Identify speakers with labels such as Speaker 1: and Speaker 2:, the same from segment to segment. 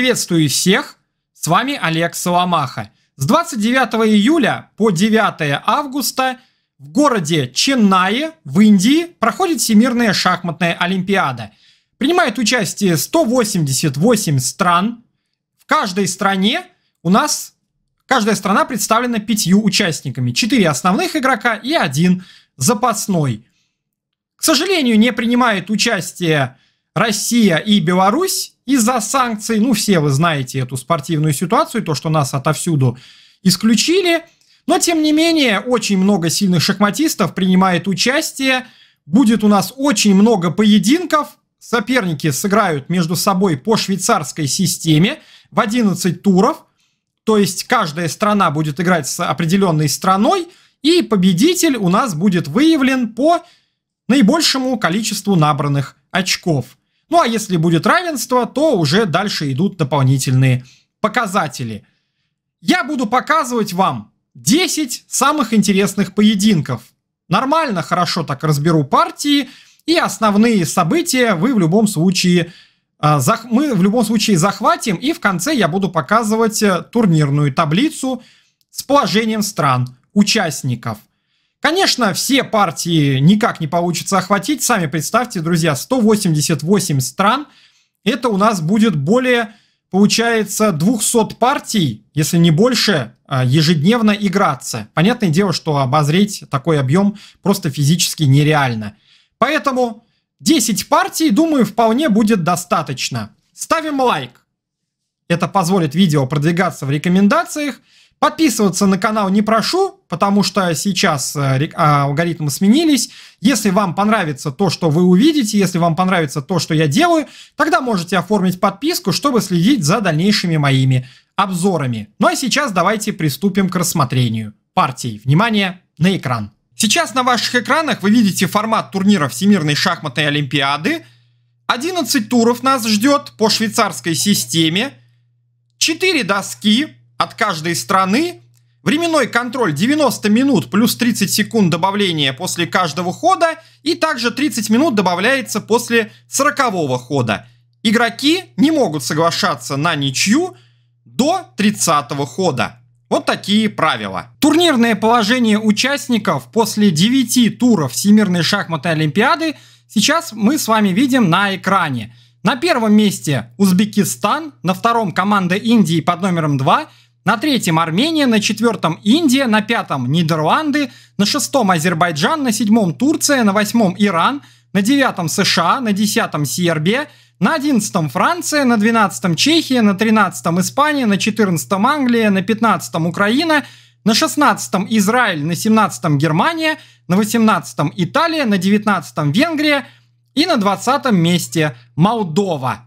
Speaker 1: Приветствую всех! С вами Олег Соломаха. С 29 июля по 9 августа в городе Ченнае в Индии проходит Всемирная шахматная олимпиада. Принимает участие 188 стран. В каждой стране у нас каждая страна представлена пятью участниками. Четыре основных игрока и один запасной. К сожалению, не принимает участие Россия и Беларусь, из-за санкций. Ну, все вы знаете эту спортивную ситуацию, то, что нас отовсюду исключили. Но, тем не менее, очень много сильных шахматистов принимает участие. Будет у нас очень много поединков. Соперники сыграют между собой по швейцарской системе в 11 туров. То есть каждая страна будет играть с определенной страной. И победитель у нас будет выявлен по наибольшему количеству набранных очков. Ну а если будет равенство, то уже дальше идут дополнительные показатели. Я буду показывать вам 10 самых интересных поединков. Нормально, хорошо так разберу партии и основные события вы в любом случае а, мы в любом случае захватим, и в конце я буду показывать э, турнирную таблицу с положением стран, участников. Конечно, все партии никак не получится охватить. Сами представьте, друзья, 188 стран. Это у нас будет более, получается, 200 партий, если не больше, а, ежедневно играться. Понятное дело, что обозреть такой объем просто физически нереально. Поэтому 10 партий, думаю, вполне будет достаточно. Ставим лайк. Это позволит видео продвигаться в рекомендациях. Подписываться на канал не прошу, потому что сейчас э, а, алгоритмы сменились. Если вам понравится то, что вы увидите, если вам понравится то, что я делаю, тогда можете оформить подписку, чтобы следить за дальнейшими моими обзорами. Ну а сейчас давайте приступим к рассмотрению партий. Внимание на экран. Сейчас на ваших экранах вы видите формат турнира Всемирной шахматной олимпиады. 11 туров нас ждет по швейцарской системе. 4 доски от каждой страны. Временной контроль 90 минут плюс 30 секунд добавления после каждого хода. И также 30 минут добавляется после 40 хода. Игроки не могут соглашаться на ничью до 30 хода. Вот такие правила. Турнирное положение участников после 9 туров Всемирной шахматной олимпиады сейчас мы с вами видим на экране. На первом месте Узбекистан, на втором команда Индии под номером 2 на третьем Армения, на четвертом Индия, на пятом Нидерланды, на шестом Азербайджан, на седьмом Турция, на восьмом Иран, на девятом США, на десятом Сербия, на одиннадцатом Франция, на двенадцатом Чехия, на тринадцатом Испания, на четырнадцатом Англия, на пятнадцатом Украина, на шестнадцатом Израиль, на семнадцатом Германия, на восемнадцатом Италия, на девятнадцатом Венгрия и на двадцатом месте Молдова.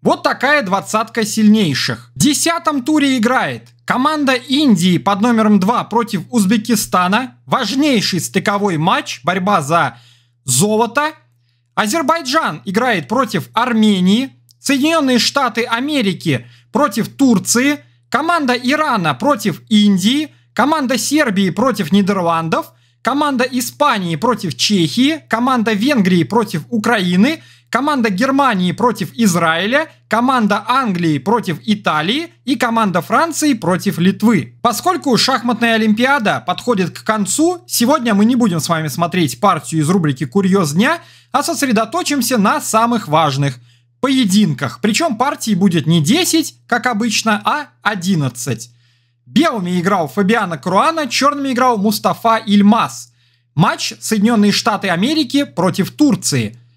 Speaker 1: Вот такая двадцатка сильнейших. В десятом туре играет команда Индии под номером 2 против Узбекистана. Важнейший стыковой матч, борьба за золото. Азербайджан играет против Армении. Соединенные Штаты Америки против Турции. Команда Ирана против Индии. Команда Сербии против Нидерландов. Команда Испании против Чехии. Команда Венгрии против Украины – команда Германии против Израиля, команда Англии против Италии и команда Франции против Литвы. Поскольку шахматная Олимпиада подходит к концу, сегодня мы не будем с вами смотреть партию из рубрики «Курьез дня», а сосредоточимся на самых важных поединках. Причем партий будет не 10, как обычно, а 11. Белыми играл Фабиана Круана, черными играл Мустафа Ильмас. Матч Соединенные Штаты Америки против Турции –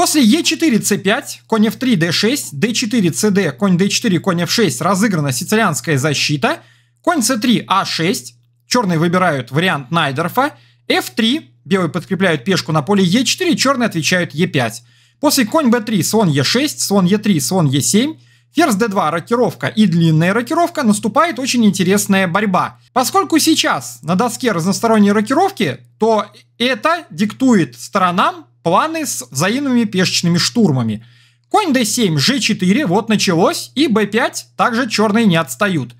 Speaker 1: После Е4, С5, конь F3, D6, D4, CD, конь D4, конь F6 разыграна сицилианская защита, конь С3, А6, черные выбирают вариант Найдерфа, F3, белые подкрепляют пешку на поле Е4, черные отвечают Е5. После конь b3, слон е 6 слон е 3 слон е 7 ферзь d2, рокировка и длинная рокировка, наступает очень интересная борьба. Поскольку сейчас на доске разносторонние рокировки, то это диктует сторонам Планы с взаимными пешечными штурмами. Конь d7, g4, вот началось, и b5, также черные не отстают.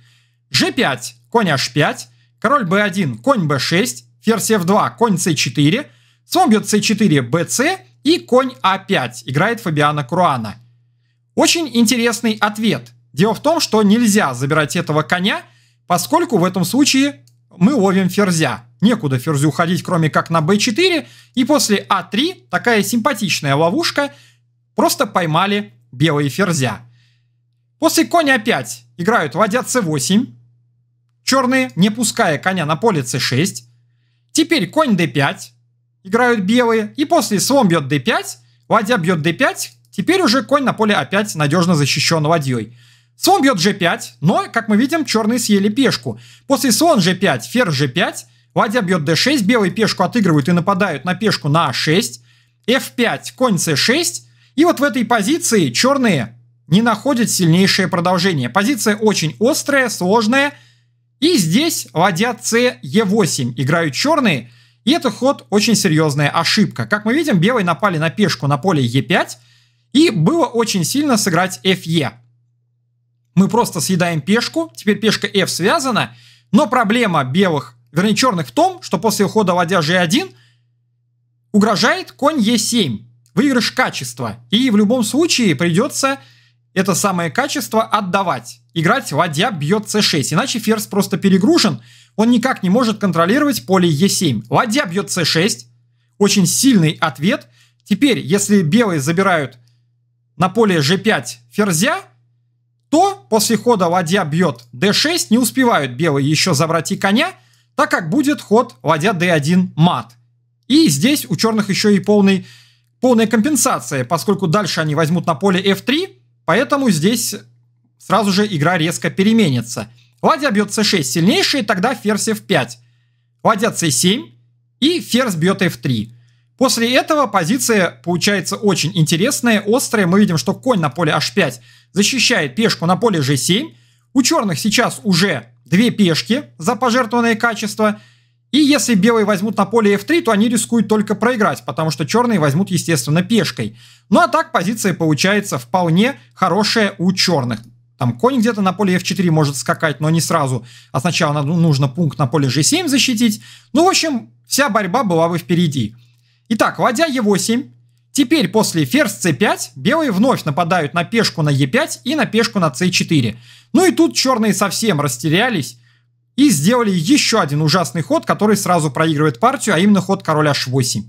Speaker 1: g5, конь h5, король b1, конь b6, ферзь f2, конь c4, слон бьет c4, bc и конь a5, а играет Фабиана Круана. Очень интересный ответ. Дело в том, что нельзя забирать этого коня, поскольку в этом случае мы ловим ферзя. Некуда ферзю ходить, кроме как на b4. И после а3 такая симпатичная ловушка. Просто поймали белые ферзя. После коня 5 играют ладья c8. Черные, не пуская коня на поле c6. Теперь конь d5 играют белые. И после слон бьет d5, ладья бьет d5. Теперь уже конь на поле а5 надежно защищен ладьей. Слон бьет g5, но, как мы видим, черные съели пешку. После слон g5, ферзь g5, ладья бьет d6, белые пешку отыгрывают и нападают на пешку на a6, f5, конь c6, и вот в этой позиции черные не находят сильнейшее продолжение. Позиция очень острая, сложная, и здесь ладья c, e8 играют черные, и это ход очень серьезная ошибка. Как мы видим, белые напали на пешку на поле e5, и было очень сильно сыграть fe мы просто съедаем пешку, теперь пешка f связана, но проблема белых, вернее черных в том, что после ухода ладья g1 угрожает конь e7, выигрыш качества, и в любом случае придется это самое качество отдавать. Играть ладья бьет c6, иначе ферзь просто перегружен, он никак не может контролировать поле e7. Ладья бьет c6, очень сильный ответ. Теперь, если белые забирают на поле g5 ферзя, то после хода ладья бьет d6, не успевают белые еще забрать и коня, так как будет ход ладья d1 мат. И здесь у черных еще и полный, полная компенсация, поскольку дальше они возьмут на поле f3, поэтому здесь сразу же игра резко переменится. Ладья бьет c6 сильнейший, тогда ферзь f5. Ладья c7 и ферзь бьет f3. После этого позиция получается очень интересная, острая. Мы видим, что конь на поле h5 защищает пешку на поле g7. У черных сейчас уже две пешки за пожертвованное качество. И если белые возьмут на поле f3, то они рискуют только проиграть, потому что черные возьмут, естественно, пешкой. Ну а так позиция получается вполне хорошая у черных. Там конь где-то на поле f4 может скакать, но не сразу. А сначала нужно пункт на поле g7 защитить. Ну, в общем, вся борьба была бы впереди. Итак, ладья Е8. Теперь после ферзь c5 белые вновь нападают на пешку на e5 и на пешку на c4. Ну и тут черные совсем растерялись и сделали еще один ужасный ход, который сразу проигрывает партию, а именно ход короля h8.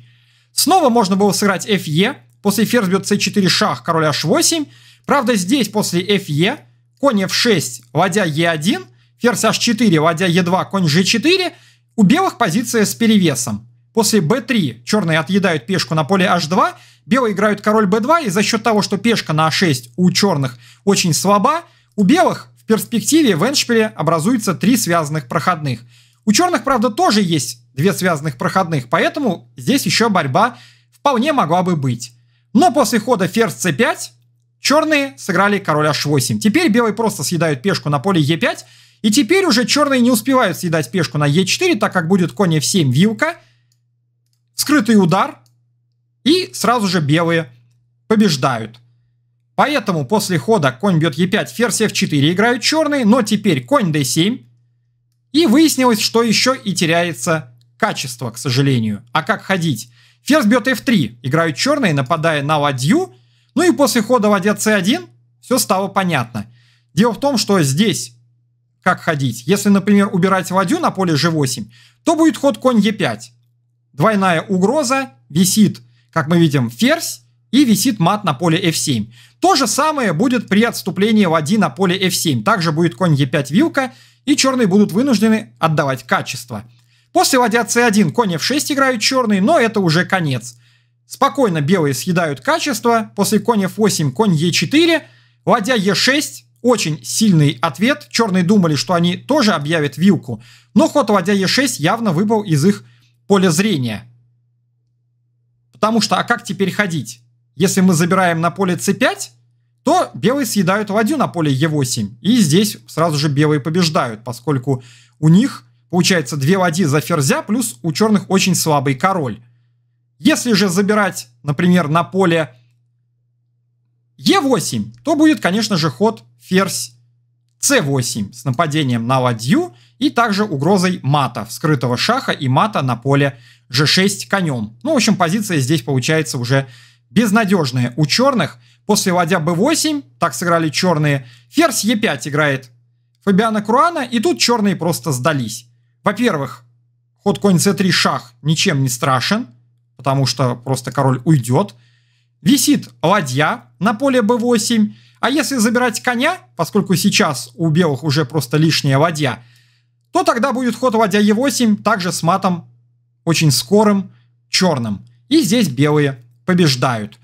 Speaker 1: Снова можно было сыграть fe, после ферзь бьет c4 шах, король h8. Правда здесь после fe конь f6, ладья e1, ферзь h4, ладья e2, конь g4. У белых позиция с перевесом. После b3 черные отъедают пешку на поле h2, белые играют король b2, и за счет того, что пешка на a6 у черных очень слаба, у белых в перспективе в эндшпиле образуется три связанных проходных. У черных, правда, тоже есть две связанных проходных, поэтому здесь еще борьба вполне могла бы быть. Но после хода ферзь c5 черные сыграли король h8. Теперь белые просто съедают пешку на поле e5, и теперь уже черные не успевают съедать пешку на e4, так как будет конь f7 вилка – скрытый удар и сразу же белые побеждают. Поэтому после хода конь бьет Е5, ферзь F4 играют черные, но теперь конь D7. И выяснилось, что еще и теряется качество, к сожалению. А как ходить? Ферзь бьет F3, играют черные, нападая на ладью. Ну и после хода ладья C1 все стало понятно. Дело в том, что здесь как ходить. Если, например, убирать ладью на поле G8, то будет ход конь e 5 двойная угроза, висит, как мы видим, ферзь и висит мат на поле f7. То же самое будет при отступлении ладьи на поле f7. Также будет конь e5 вилка, и черные будут вынуждены отдавать качество. После ладья c1 конь f6 играют черные, но это уже конец. Спокойно белые съедают качество, после конь f8 конь e4, ладья e6, очень сильный ответ. Черные думали, что они тоже объявят вилку, но ход ладья e6 явно выпал из их поля зрения. Потому что, а как теперь ходить? Если мы забираем на поле c5, то белые съедают ладью на поле e8. И здесь сразу же белые побеждают, поскольку у них получается две ладьи за ферзя, плюс у черных очень слабый король. Если же забирать, например, на поле e8, то будет, конечно же, ход ферзь c8 с нападением на ладью и также угрозой мата, вскрытого шаха и мата на поле g6 конем. Ну, в общем, позиция здесь получается уже безнадежная у черных. После ладья b8, так сыграли черные, ферзь e5 играет Фабиана Круана, и тут черные просто сдались. Во-первых, ход конь c3 шах ничем не страшен, потому что просто король уйдет. Висит ладья на поле b8, а если забирать коня, поскольку сейчас у белых уже просто лишняя ладья, то тогда будет ход ладья Е8 также с матом очень скорым черным. И здесь белые побеждают.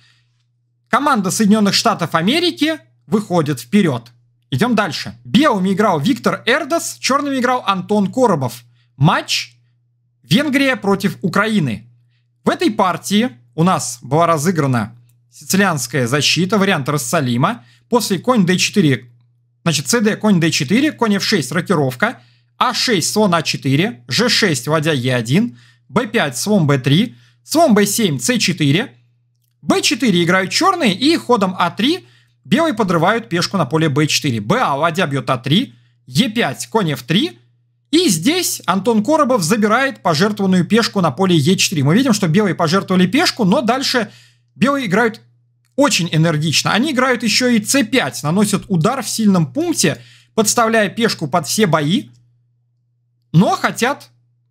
Speaker 1: Команда Соединенных Штатов Америки выходит вперед. Идем дальше. Белыми играл Виктор Эрдос, черными играл Антон Коробов. Матч Венгрия против Украины. В этой партии у нас была разыграна сицилианская защита, вариант Рассалима. После конь d4, значит, cd, конь d4, конь f6, рокировка, а6, слон a 4 g6, ладья e1, b5, слон b3, слон b7, c4, b4 играют черные и ходом a а 3 белые подрывают пешку на поле b4. ба, ладья бьет а3, e5, конь f3, и здесь Антон Коробов забирает пожертвованную пешку на поле Е4. Мы видим, что белые пожертвовали пешку, но дальше белые играют очень энергично. Они играют еще и c5, наносят удар в сильном пункте, подставляя пешку под все бои, но хотят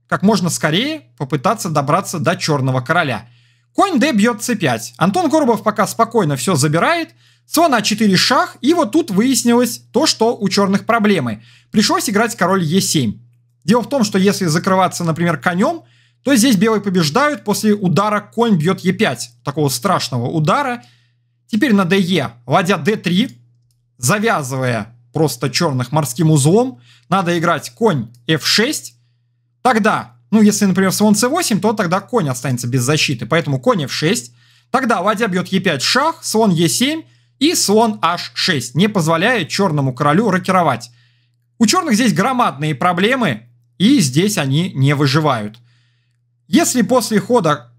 Speaker 1: как можно скорее попытаться добраться до черного короля. Конь d бьет c5. Антон Горбов пока спокойно все забирает. Слон а4 шах, и вот тут выяснилось то, что у черных проблемы. Пришлось играть король e7. Дело в том, что если закрываться, например, конем, то здесь белые побеждают после удара конь бьет e5. Такого страшного удара – Теперь на ДЕ ладья d3, завязывая просто черных морским узлом, надо играть конь f6. Тогда, ну если, например, слон c8, то тогда конь останется без защиты, поэтому конь f6. Тогда ладья бьет e5 шах, слон e7 и слон h6, не позволяя черному королю рокировать. У черных здесь громадные проблемы, и здесь они не выживают. Если после хода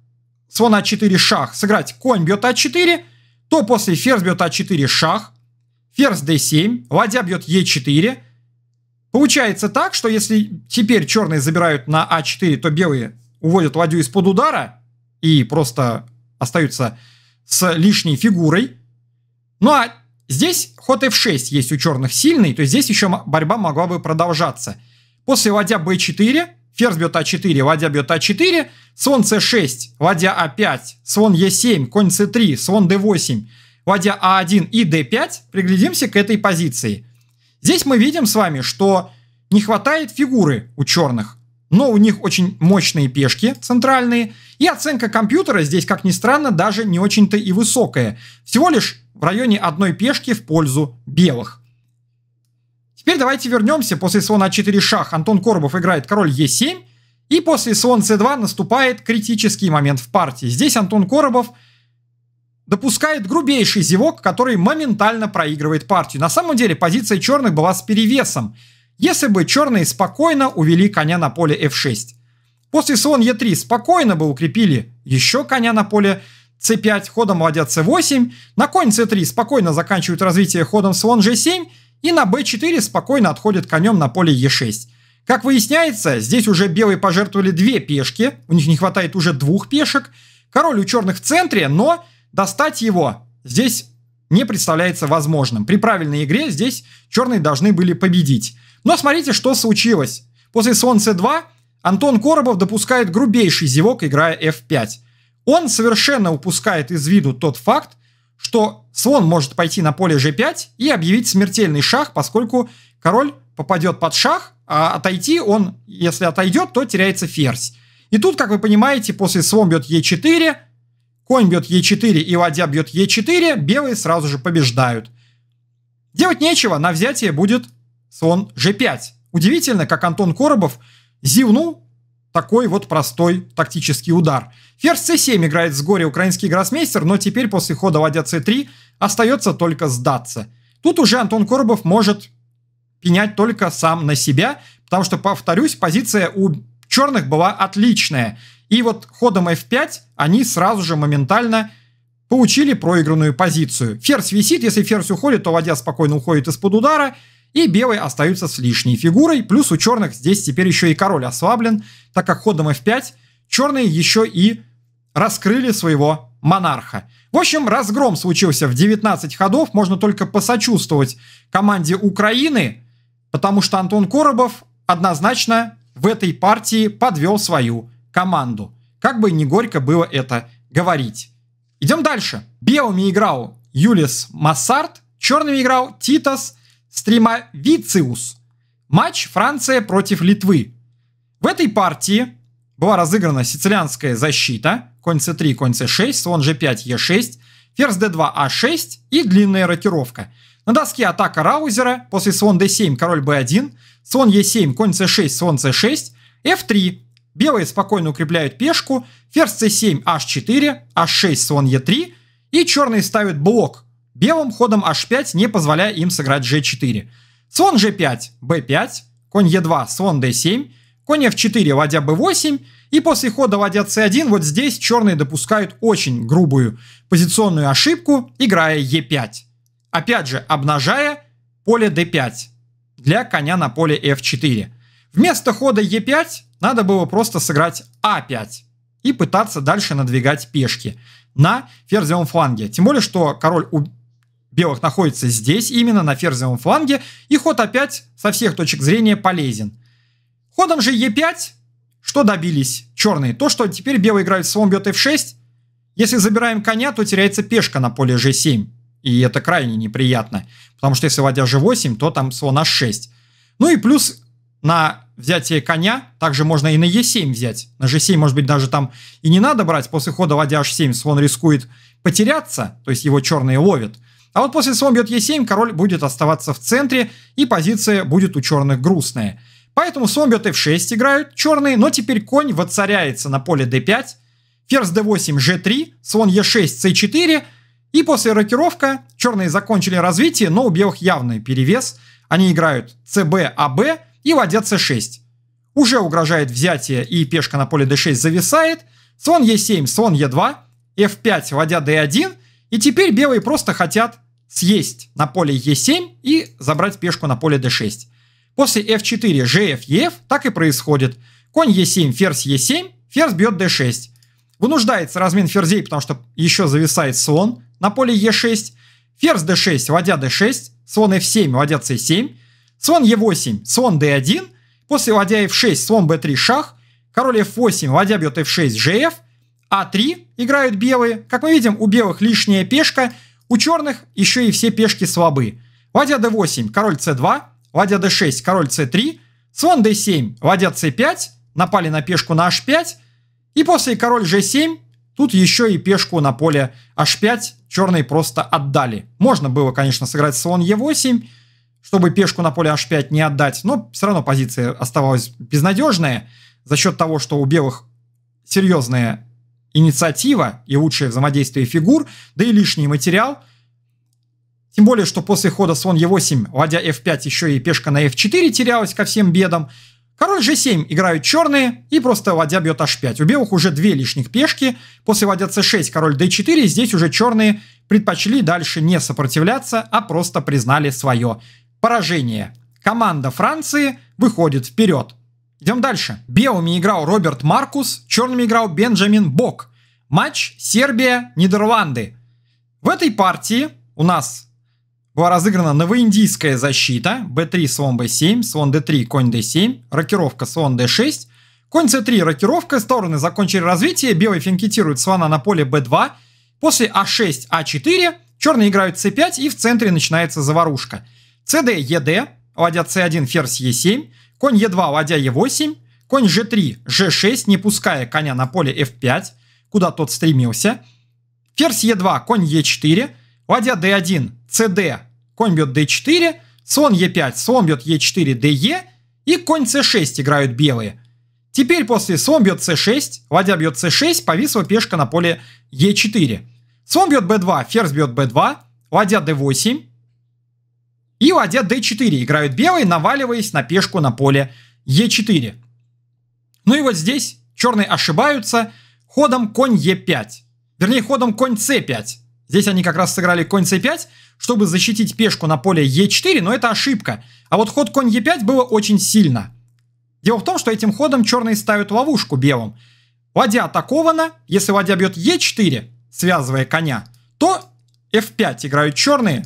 Speaker 1: слон слона 4 шах сыграть конь бьет а4, то после ферзь бьет а4 шах, ферзь d7, ладья бьет е 4 Получается так, что если теперь черные забирают на а4, то белые уводят ладью из-под удара и просто остаются с лишней фигурой. Ну а здесь ход f6 есть у черных сильный, то есть здесь еще борьба могла бы продолжаться. После ладья b4 Ферзь бьет А4, ладья бьет А4, слон С6, ладья А5, слон Е7, конь С3, слон Д8, ладья А1 и Д5. Приглядимся к этой позиции. Здесь мы видим с вами, что не хватает фигуры у черных, но у них очень мощные пешки центральные, и оценка компьютера здесь, как ни странно, даже не очень-то и высокая. Всего лишь в районе одной пешки в пользу белых. Теперь давайте вернемся. После слона А4 шах Антон Коробов играет король Е7. И после слон С2 наступает критический момент в партии. Здесь Антон Коробов допускает грубейший зевок, который моментально проигрывает партию. На самом деле позиция черных была с перевесом. Если бы черные спокойно увели коня на поле F6. После слон Е3 спокойно бы укрепили еще коня на поле c5, ходом ладья c8, на конь c3 спокойно заканчивают развитие ходом слон g7, и на b4 спокойно отходит конем на поле e6. Как выясняется, здесь уже белые пожертвовали две пешки, у них не хватает уже двух пешек. Король у черных в центре, но достать его здесь не представляется возможным. При правильной игре здесь черные должны были победить. Но смотрите, что случилось. После слон c2 Антон Коробов допускает грубейший зевок, играя f5. Он совершенно упускает из виду тот факт, что слон может пойти на поле g5 и объявить смертельный шах, поскольку король попадет под шах, а отойти он, если отойдет, то теряется ферзь. И тут, как вы понимаете, после слон бьет e4, конь бьет e4 и ладья бьет e4, белые сразу же побеждают. Делать нечего, на взятие будет слон g5. Удивительно, как Антон Коробов зевнул, такой вот простой тактический удар. Ферзь c7 играет с горе украинский гроссмейстер, но теперь после хода ладья c3 остается только сдаться. Тут уже Антон Коробов может пенять только сам на себя, потому что, повторюсь, позиция у черных была отличная. И вот ходом f5 они сразу же моментально получили проигранную позицию. Ферзь висит, если ферзь уходит, то ладья спокойно уходит из-под удара – и белые остаются с лишней фигурой, плюс у черных здесь теперь еще и король ослаблен, так как ходом f5 черные еще и раскрыли своего монарха. В общем, разгром случился в 19 ходов, можно только посочувствовать команде Украины, потому что Антон Коробов однозначно в этой партии подвел свою команду. Как бы не горько было это говорить. Идем дальше. Белыми играл Юлис Массарт, черными играл Титас стрима Вициус. Матч Франция против Литвы. В этой партии была разыграна сицилианская защита, конь c3, конь c6, слон g5, e6, ферзь d2, a 6 и длинная рокировка. На доске атака Раузера, после слон d7, король b1, слон e7, конь c6, слон c6, f3. Белые спокойно укрепляют пешку, ферзь c7, h4, h6, слон e3 и черные ставят блок белым ходом h5, не позволяя им сыграть g4. Слон g5, b5, конь e2, слон d7, конь f4, ладья b8, и после хода ладья c1 вот здесь черные допускают очень грубую позиционную ошибку, играя e5. Опять же, обнажая поле d5 для коня на поле f4. Вместо хода e5 надо было просто сыграть a5 а и пытаться дальше надвигать пешки на ферзевом фланге. Тем более, что король белых находится здесь, именно на ферзевом фланге, и ход опять со всех точек зрения полезен. Ходом же e 5 что добились черные? То, что теперь белые играют слон бьет F6. Если забираем коня, то теряется пешка на поле G7. И это крайне неприятно, потому что если ладья G8, то там слон H6. Ну и плюс на взятие коня, также можно и на e 7 взять. На G7, может быть, даже там и не надо брать. После хода ладья H7 слон рискует потеряться, то есть его черные ловят – а вот после слон бьет Е7 король будет оставаться в центре, и позиция будет у черных грустная. Поэтому слон бьет F6 играют черные, но теперь конь воцаряется на поле D5, ферзь D8, G3, слон E6, C4, и после рокировка черные закончили развитие, но у белых явный перевес. Они играют CB, AB а и ладья C6. Уже угрожает взятие и пешка на поле D6 зависает. Слон E7, слон E2, F5, ладья D1 – и теперь белые просто хотят съесть на поле Е7 и забрать пешку на поле d6. После f4 gf ef так и происходит. Конь е 7 ферзь е 7 ферзь бьет d6. Вынуждается размен ферзей, потому что еще зависает слон на поле е 6 Ферзь d6, ладья d6, слон f7, ладья c7, слон e8, слон d1, после ладья f6, слон b3, шах, король f8, ладья бьет f6, gf, a3, играют белые. Как мы видим, у белых лишняя пешка, у черных еще и все пешки слабы. Ладья d8, король c2, ладья d6, король c3, слон d7, ладья c5, напали на пешку на h5, и после король g7, тут еще и пешку на поле h5 черные просто отдали. Можно было, конечно, сыграть слон e8, чтобы пешку на поле h5 не отдать, но все равно позиция оставалась безнадежная за счет того, что у белых серьезные инициатива и лучшее взаимодействие фигур, да и лишний материал. Тем более, что после хода слон е 8 ладья f5, еще и пешка на f4 терялась ко всем бедам. Король g7 играют черные и просто ладья бьет h5. У белых уже две лишних пешки. После ладья c6, король d4, здесь уже черные предпочли дальше не сопротивляться, а просто признали свое поражение. Команда Франции выходит вперед. Идем дальше. Белыми играл Роберт Маркус, черными играл Бенджамин Бок. Матч Сербия-Нидерланды. В этой партии у нас была разыграна новоиндийская защита. b3, слон b7, слон d3, конь d7, рокировка слон d6. Конь c3, рокировка, стороны закончили развитие, белый финкетирует слона на поле b2. После a 6 a 4 черные играют c5 и в центре начинается заварушка. cd, ед, ладья c1, ферзь e7, конь Е2, ладья Е8, конь G3, G6, не пуская коня на поле F5, куда тот стремился, ферзь Е2, конь Е4, ладья D1, CD, конь бьет D4, слон Е5, слон бьет Е4, DE и конь c 6 играют белые. Теперь после слон бьет c 6 ладья бьет c 6 повисла пешка на поле Е4. Слон бьет b2, ферзь бьет b2, ладья d8, и ладья d4 играют белые, наваливаясь на пешку на поле e4. Ну и вот здесь черные ошибаются ходом конь e5. Вернее, ходом конь c5. Здесь они как раз сыграли конь c5, чтобы защитить пешку на поле e4, но это ошибка. А вот ход конь e5 было очень сильно. Дело в том, что этим ходом черные ставят ловушку белым. Ладья атакована, если ладья бьет e4, связывая коня, то f5 играют черные,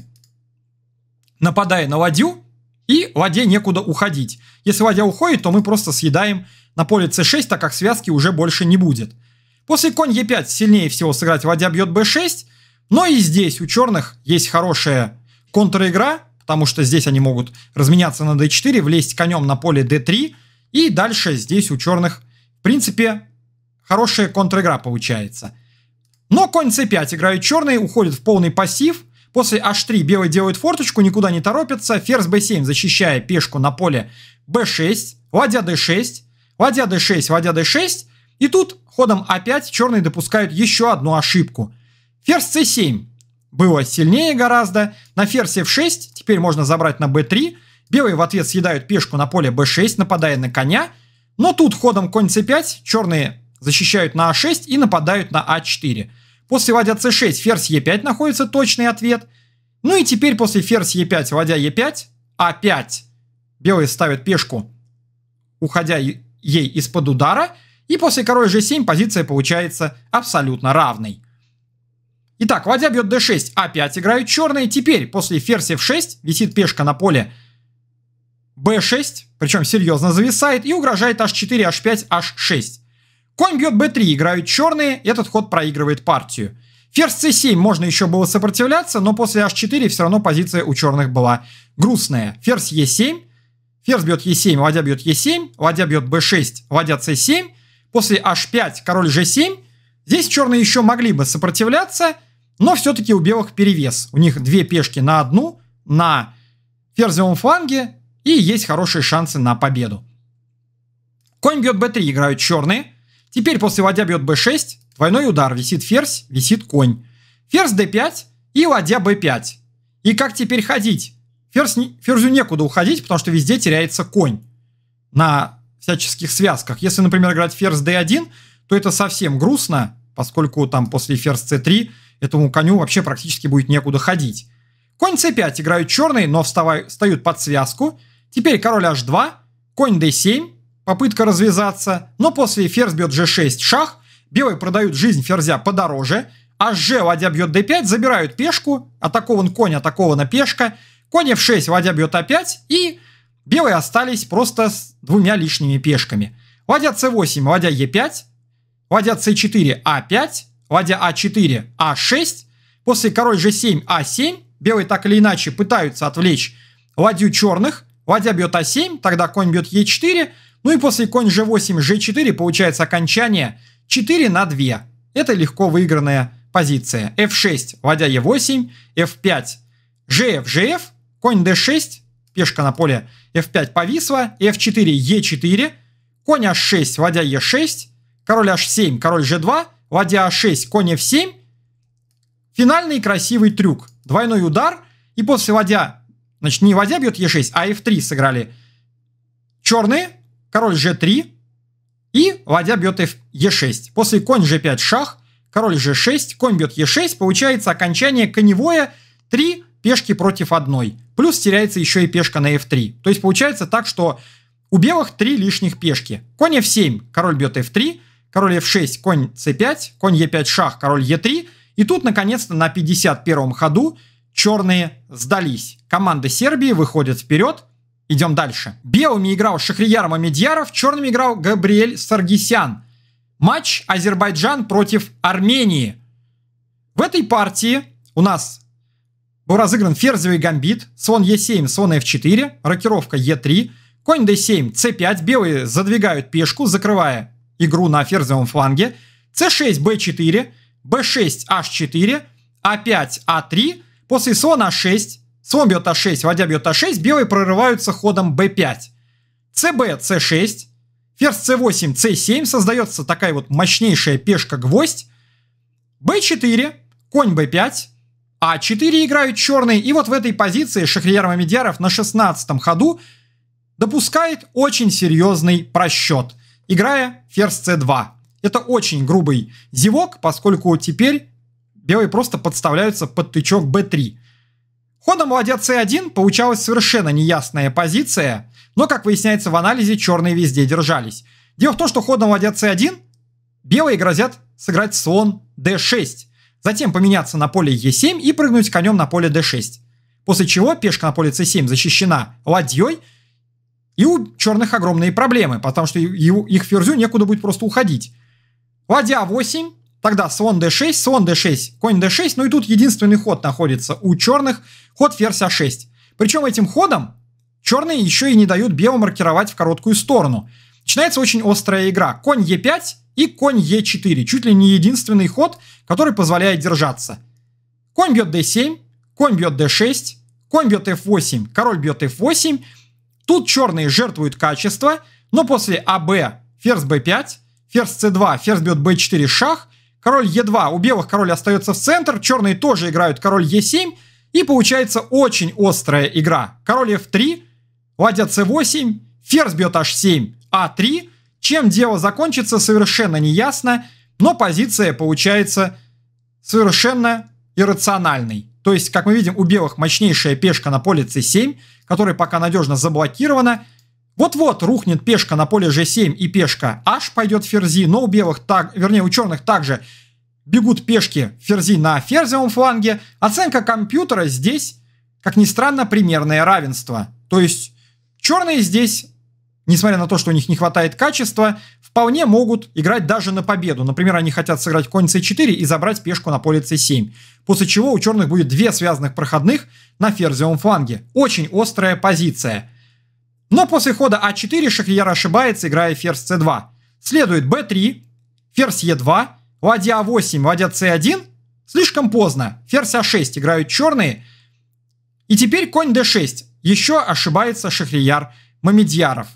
Speaker 1: Нападая на ладью, и ладе некуда уходить. Если ладья уходит, то мы просто съедаем на поле c6, так как связки уже больше не будет. После конь e5 сильнее всего сыграть ладья бьет b6, но и здесь у черных есть хорошая контр-игра, потому что здесь они могут разменяться на d4, влезть конем на поле d3, и дальше здесь у черных, в принципе, хорошая контр-игра получается. Но конь c5 играют черные, уходят в полный пассив – После h3 белый делает форточку, никуда не торопится. Ферзь b7, защищая пешку на поле b6, ладья d6, ладья d6, ладья d6. И тут ходом a5 черные допускают еще одну ошибку. Ферзь c7 было сильнее гораздо. На ферзь f6 теперь можно забрать на b3. Белые в ответ съедают пешку на поле b6, нападая на коня. Но тут ходом конь c5 черные защищают на a а 6 и нападают на a а 4 После ладья c6 ферзь e5 находится точный ответ. Ну и теперь после ферзь e5 ладья e5 а5. Белые ставят пешку, уходя ей из-под удара. И после король g7 позиция получается абсолютно равной. Итак, ладья бьет d6, а5 играют черные. Теперь после ферзь f6 висит пешка на поле b6, причем серьезно зависает, и угрожает h4, h5, h6. Конь бьет b3, играют черные, этот ход проигрывает партию. Ферзь c7 можно еще было сопротивляться, но после h4 все равно позиция у черных была грустная. Ферзь e7, ферзь бьет e7, ладья бьет e7, ладья бьет b6, ладья c7. После h5 король g7. Здесь черные еще могли бы сопротивляться, но все-таки у белых перевес. У них две пешки на одну, на ферзевом фланге, и есть хорошие шансы на победу. Конь бьет b3, играют черные. Теперь после ладья бьет b6, двойной удар, висит ферзь, висит конь. Ферзь d5 и ладья b5. И как теперь ходить? Ферзь, ферзю некуда уходить, потому что везде теряется конь на всяческих связках. Если, например, играть ферзь d1, то это совсем грустно, поскольку там после ферзь c3 этому коню вообще практически будет некуда ходить. Конь c5 играют черные, но вставай, встают под связку. Теперь король h2, конь d7, попытка развязаться, но после ферзь бьет g6 шах, белые продают жизнь ферзя подороже, а g ладья бьет d5, забирают пешку, атакован конь, атакована пешка, конь f6, ладья бьет a5 а и белые остались просто с двумя лишними пешками. Ладья c8, ладья e5, ладья c4, a5, ладья a 4 a 6 после король g7, a 7 белые так или иначе пытаются отвлечь ладью черных, ладья бьет а7, тогда конь бьет e 4 ну и после конь g8, g4 получается окончание 4 на 2. Это легко выигранная позиция. f6, ладья e8, f5, gf, gf, конь d6, пешка на поле f5 повисла, f4, e4, конь h6, ладья e6, король h7, король g2, ладья h6, конь f7. Финальный красивый трюк. Двойной удар, и после ладья, значит не ладья бьет e6, а f3 сыграли черные, король g3 и ладья бьет e6. После конь g5 шах, король g6, конь бьет e6, получается окончание коневое 3 пешки против одной. Плюс теряется еще и пешка на f3. То есть получается так, что у белых 3 лишних пешки. Конь f7, король бьет f3, король f6, конь c5, конь e5 шах, король e3. И тут, наконец-то, на 51-м ходу черные сдались. Команда Сербии выходит вперед – Идем дальше. Белыми играл Шахрияр Мамедьяров, черными играл Габриэль Саргисян. Матч Азербайджан против Армении. В этой партии у нас был разыгран ферзевый гамбит, слон Е7, слон F4, рокировка Е3, конь D7, C5, белые задвигают пешку, закрывая игру на ферзевом фланге, C6, B4, B6, H4, а 5 а 3 после слона 6 Слон бьет А6, водя бьет А6, белые прорываются ходом Б5. ЦБ, С6, ферзь С8, С7, создается такая вот мощнейшая пешка-гвоздь. Б4, конь Б5, А4 играют черные, и вот в этой позиции Шахрияр Мамедьяров на 16 ходу допускает очень серьезный просчет, играя ферзь С2. Это очень грубый зевок, поскольку теперь белые просто подставляются под тычок b3. Ходом ладья c1 получалась совершенно неясная позиция, но, как выясняется в анализе, черные везде держались. Дело в том, что ходом ладья c1 белые грозят сыграть слон d6, затем поменяться на поле e7 и прыгнуть конем на поле d6. После чего пешка на поле c7 защищена ладьей, и у черных огромные проблемы, потому что их ферзю некуда будет просто уходить. Ладья 8 Тогда слон d6, слон d6, конь d6, ну и тут единственный ход находится у черных, ход ферзь a а 6 Причем этим ходом черные еще и не дают белым маркировать в короткую сторону. Начинается очень острая игра. Конь e5 и конь e4, чуть ли не единственный ход, который позволяет держаться. Конь бьет d7, конь бьет d6, конь бьет f8, король бьет f8. Тут черные жертвуют качество, но после АБ ферзь b5, ферзь c2, ферзь бьет b4 шах, король Е2. У белых король остается в центр, черные тоже играют король Е7, и получается очень острая игра. Король F3, ладья C8, ферзь бьет H7, А3. Чем дело закончится, совершенно не ясно, но позиция получается совершенно иррациональной. То есть, как мы видим, у белых мощнейшая пешка на поле c7, которая пока надежно заблокирована, вот-вот рухнет пешка на поле g7 и пешка h пойдет ферзи, но у белых, так, вернее у черных также бегут пешки ферзи на ферзевом фланге. Оценка компьютера здесь, как ни странно, примерное равенство. То есть черные здесь, несмотря на то, что у них не хватает качества, вполне могут играть даже на победу. Например, они хотят сыграть конь c4 и забрать пешку на поле c7. После чего у черных будет две связанных проходных на ферзевом фланге. Очень острая позиция. Но после хода А4 Шахрияр ошибается, играя ферзь С2. Следует Б3, ферзь Е2, ладья А8, ладья С1. Слишком поздно. Ферзь А6 играют черные. И теперь конь d6. Еще ошибается Шахрияр Мамедьяров.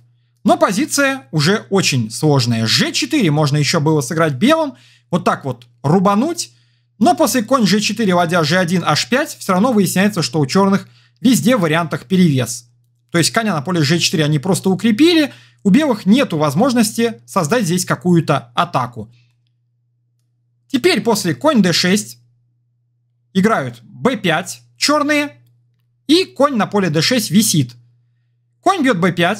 Speaker 1: Но позиция уже очень сложная. g4 можно еще было сыграть белым. Вот так вот рубануть. Но после конь g4, ладья g1, h5, все равно выясняется, что у черных везде в вариантах перевес. То есть коня на поле g4 они просто укрепили, у белых нет возможности создать здесь какую-то атаку. Теперь после конь d6 играют b5 черные и конь на поле d6 висит. Конь бьет b5,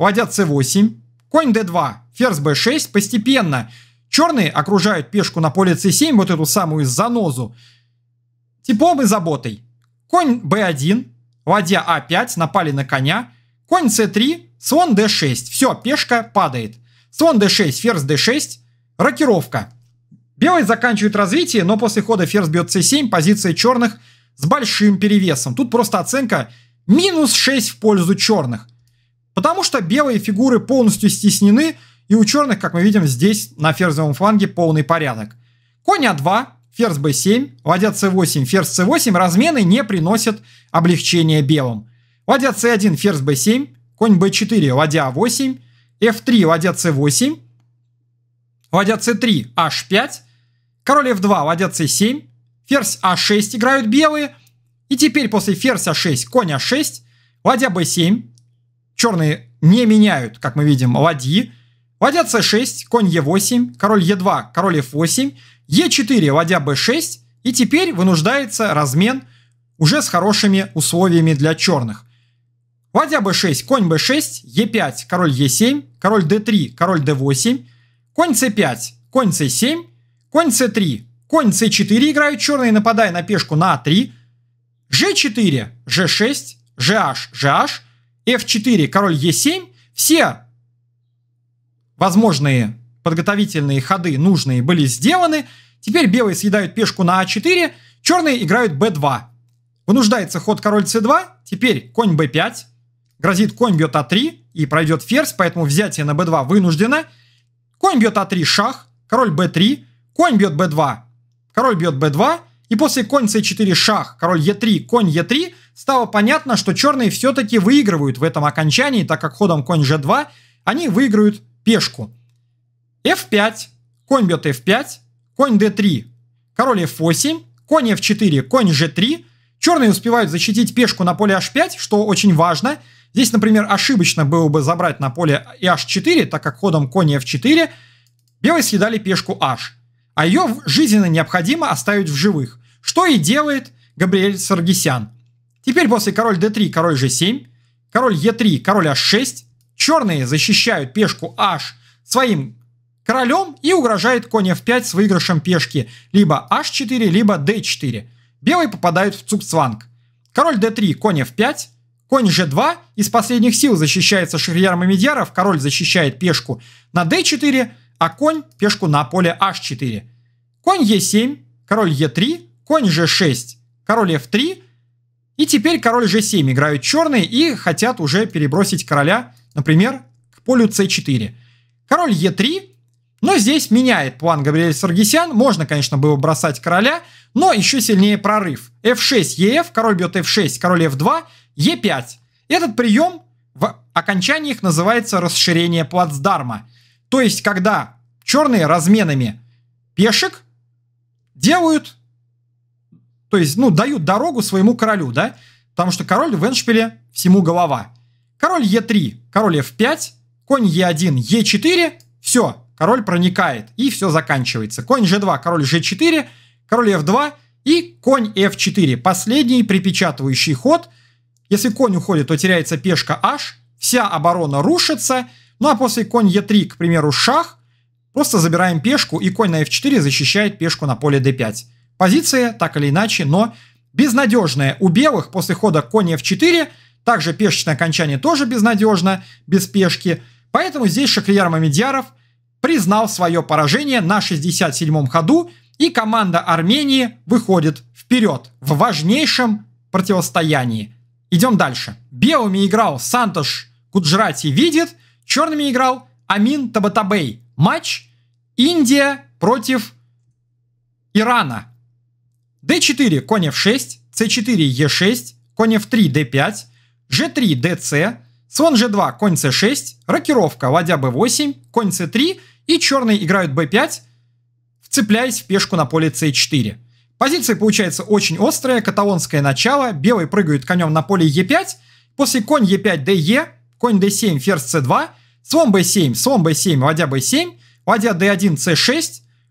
Speaker 1: ладья c8, конь d2, ферзь b6 постепенно. Черные окружают пешку на поле c7, вот эту самую занозу, теплом и заботой. Конь b1, Ладья А5, напали на коня. Конь С3, слон Д6. Все, пешка падает. Слон D6, ферзь D6, рокировка. Белые заканчивают развитие, но после хода ферзь бьет c7, позиция черных с большим перевесом. Тут просто оценка минус 6 в пользу черных. Потому что белые фигуры полностью стеснены, и у черных, как мы видим, здесь на ферзевом фланге полный порядок. Конь А2, ферзь b7, ладья c8, ферзь c8, размены не приносят облегчения белым. Ладья c1, ферзь b7, конь b4, ладья a8, f3, ладья c8, ладья c3, h5, король f2, ладья c7, ферзь a а 6 играют белые, и теперь после ферзь a а 6 конь a 6 ладья b7, черные не меняют, как мы видим, ладьи, Ладья c6, конь e8, король e2, король f8, e4, ладья b6. И теперь вынуждается размен уже с хорошими условиями для черных. Ладья b6, конь b6, e5, король e7, король d3, король d8, конь c5, конь c7, конь c3, конь c4 играют черные, нападая на пешку на a3, g4, g6, gh, gh, f4, король e7, все возможные подготовительные ходы нужные были сделаны. Теперь белые съедают пешку на А4, черные играют Б2. Вынуждается ход король С2, теперь конь Б5, грозит конь бьет А3 и пройдет ферзь, поэтому взятие на Б2 вынуждено. Конь бьет А3, шах, король Б3, конь бьет Б2, король бьет Б2, и после конь с 4 шах, король е 3 конь е 3 стало понятно, что черные все-таки выигрывают в этом окончании, так как ходом конь g2 они выиграют пешку. f5, конь бьет f5, конь d3, король f8, конь f4, конь g3. Черные успевают защитить пешку на поле h5, что очень важно. Здесь, например, ошибочно было бы забрать на поле и h4, так как ходом конь f4 белые съедали пешку h. А ее жизненно необходимо оставить в живых, что и делает Габриэль Саргисян. Теперь после король d3, король g7, король e3, король h6, Черные защищают пешку h своим королем и угрожают конь f5 с выигрышем пешки либо h4, либо d4. Белые попадают в цупцванг. Король d3, конь f5, конь g2, из последних сил защищается Шахрияр Мамедьяров, король защищает пешку на d4, а конь пешку на поле h4. Конь e7, король e3, конь g6, король f3, и теперь король g7 играют черные и хотят уже перебросить короля Например, к полю c4. Король e3, но здесь меняет план Габриэль Саргисян. Можно, конечно, было бросать короля, но еще сильнее прорыв. f6, ef, король бьет f6, король f2, e5. Этот прием в окончании их называется расширение плацдарма. То есть, когда черные разменами пешек делают, то есть, ну, дают дорогу своему королю, да? Потому что король в эншпиле всему голова. Король Е3, король F5, конь Е1, Е4, все, король проникает, и все заканчивается. Конь G2, король G4, король F2 и конь F4, последний припечатывающий ход. Если конь уходит, то теряется пешка H, вся оборона рушится, ну а после конь Е3, к примеру, шах, просто забираем пешку, и конь на F4 защищает пешку на поле D5. Позиция, так или иначе, но безнадежная у белых после хода конь F4 – также пешечное окончание тоже безнадежно, без пешки. Поэтому здесь Шахрияр Мамедьяров признал свое поражение на 67-м ходу, и команда Армении выходит вперед в важнейшем противостоянии. Идем дальше. Белыми играл Сантош Куджрати видит, черными играл Амин Табатабей. Матч Индия против Ирана. d4, конь f6, c4, e6, конь f3, d5, G3 DC, слон G2, конь C6, рокировка, ладья B8, конь C3 и черные играют B5, вцепляясь в пешку на поле C4. Позиция получается очень острая, каталонское начало, белый прыгают конем на поле e 5 после конь e 5 ДЕ, конь d7, ферзь c2, слон b7, слон b7, ладья b7, ладья d1, c6,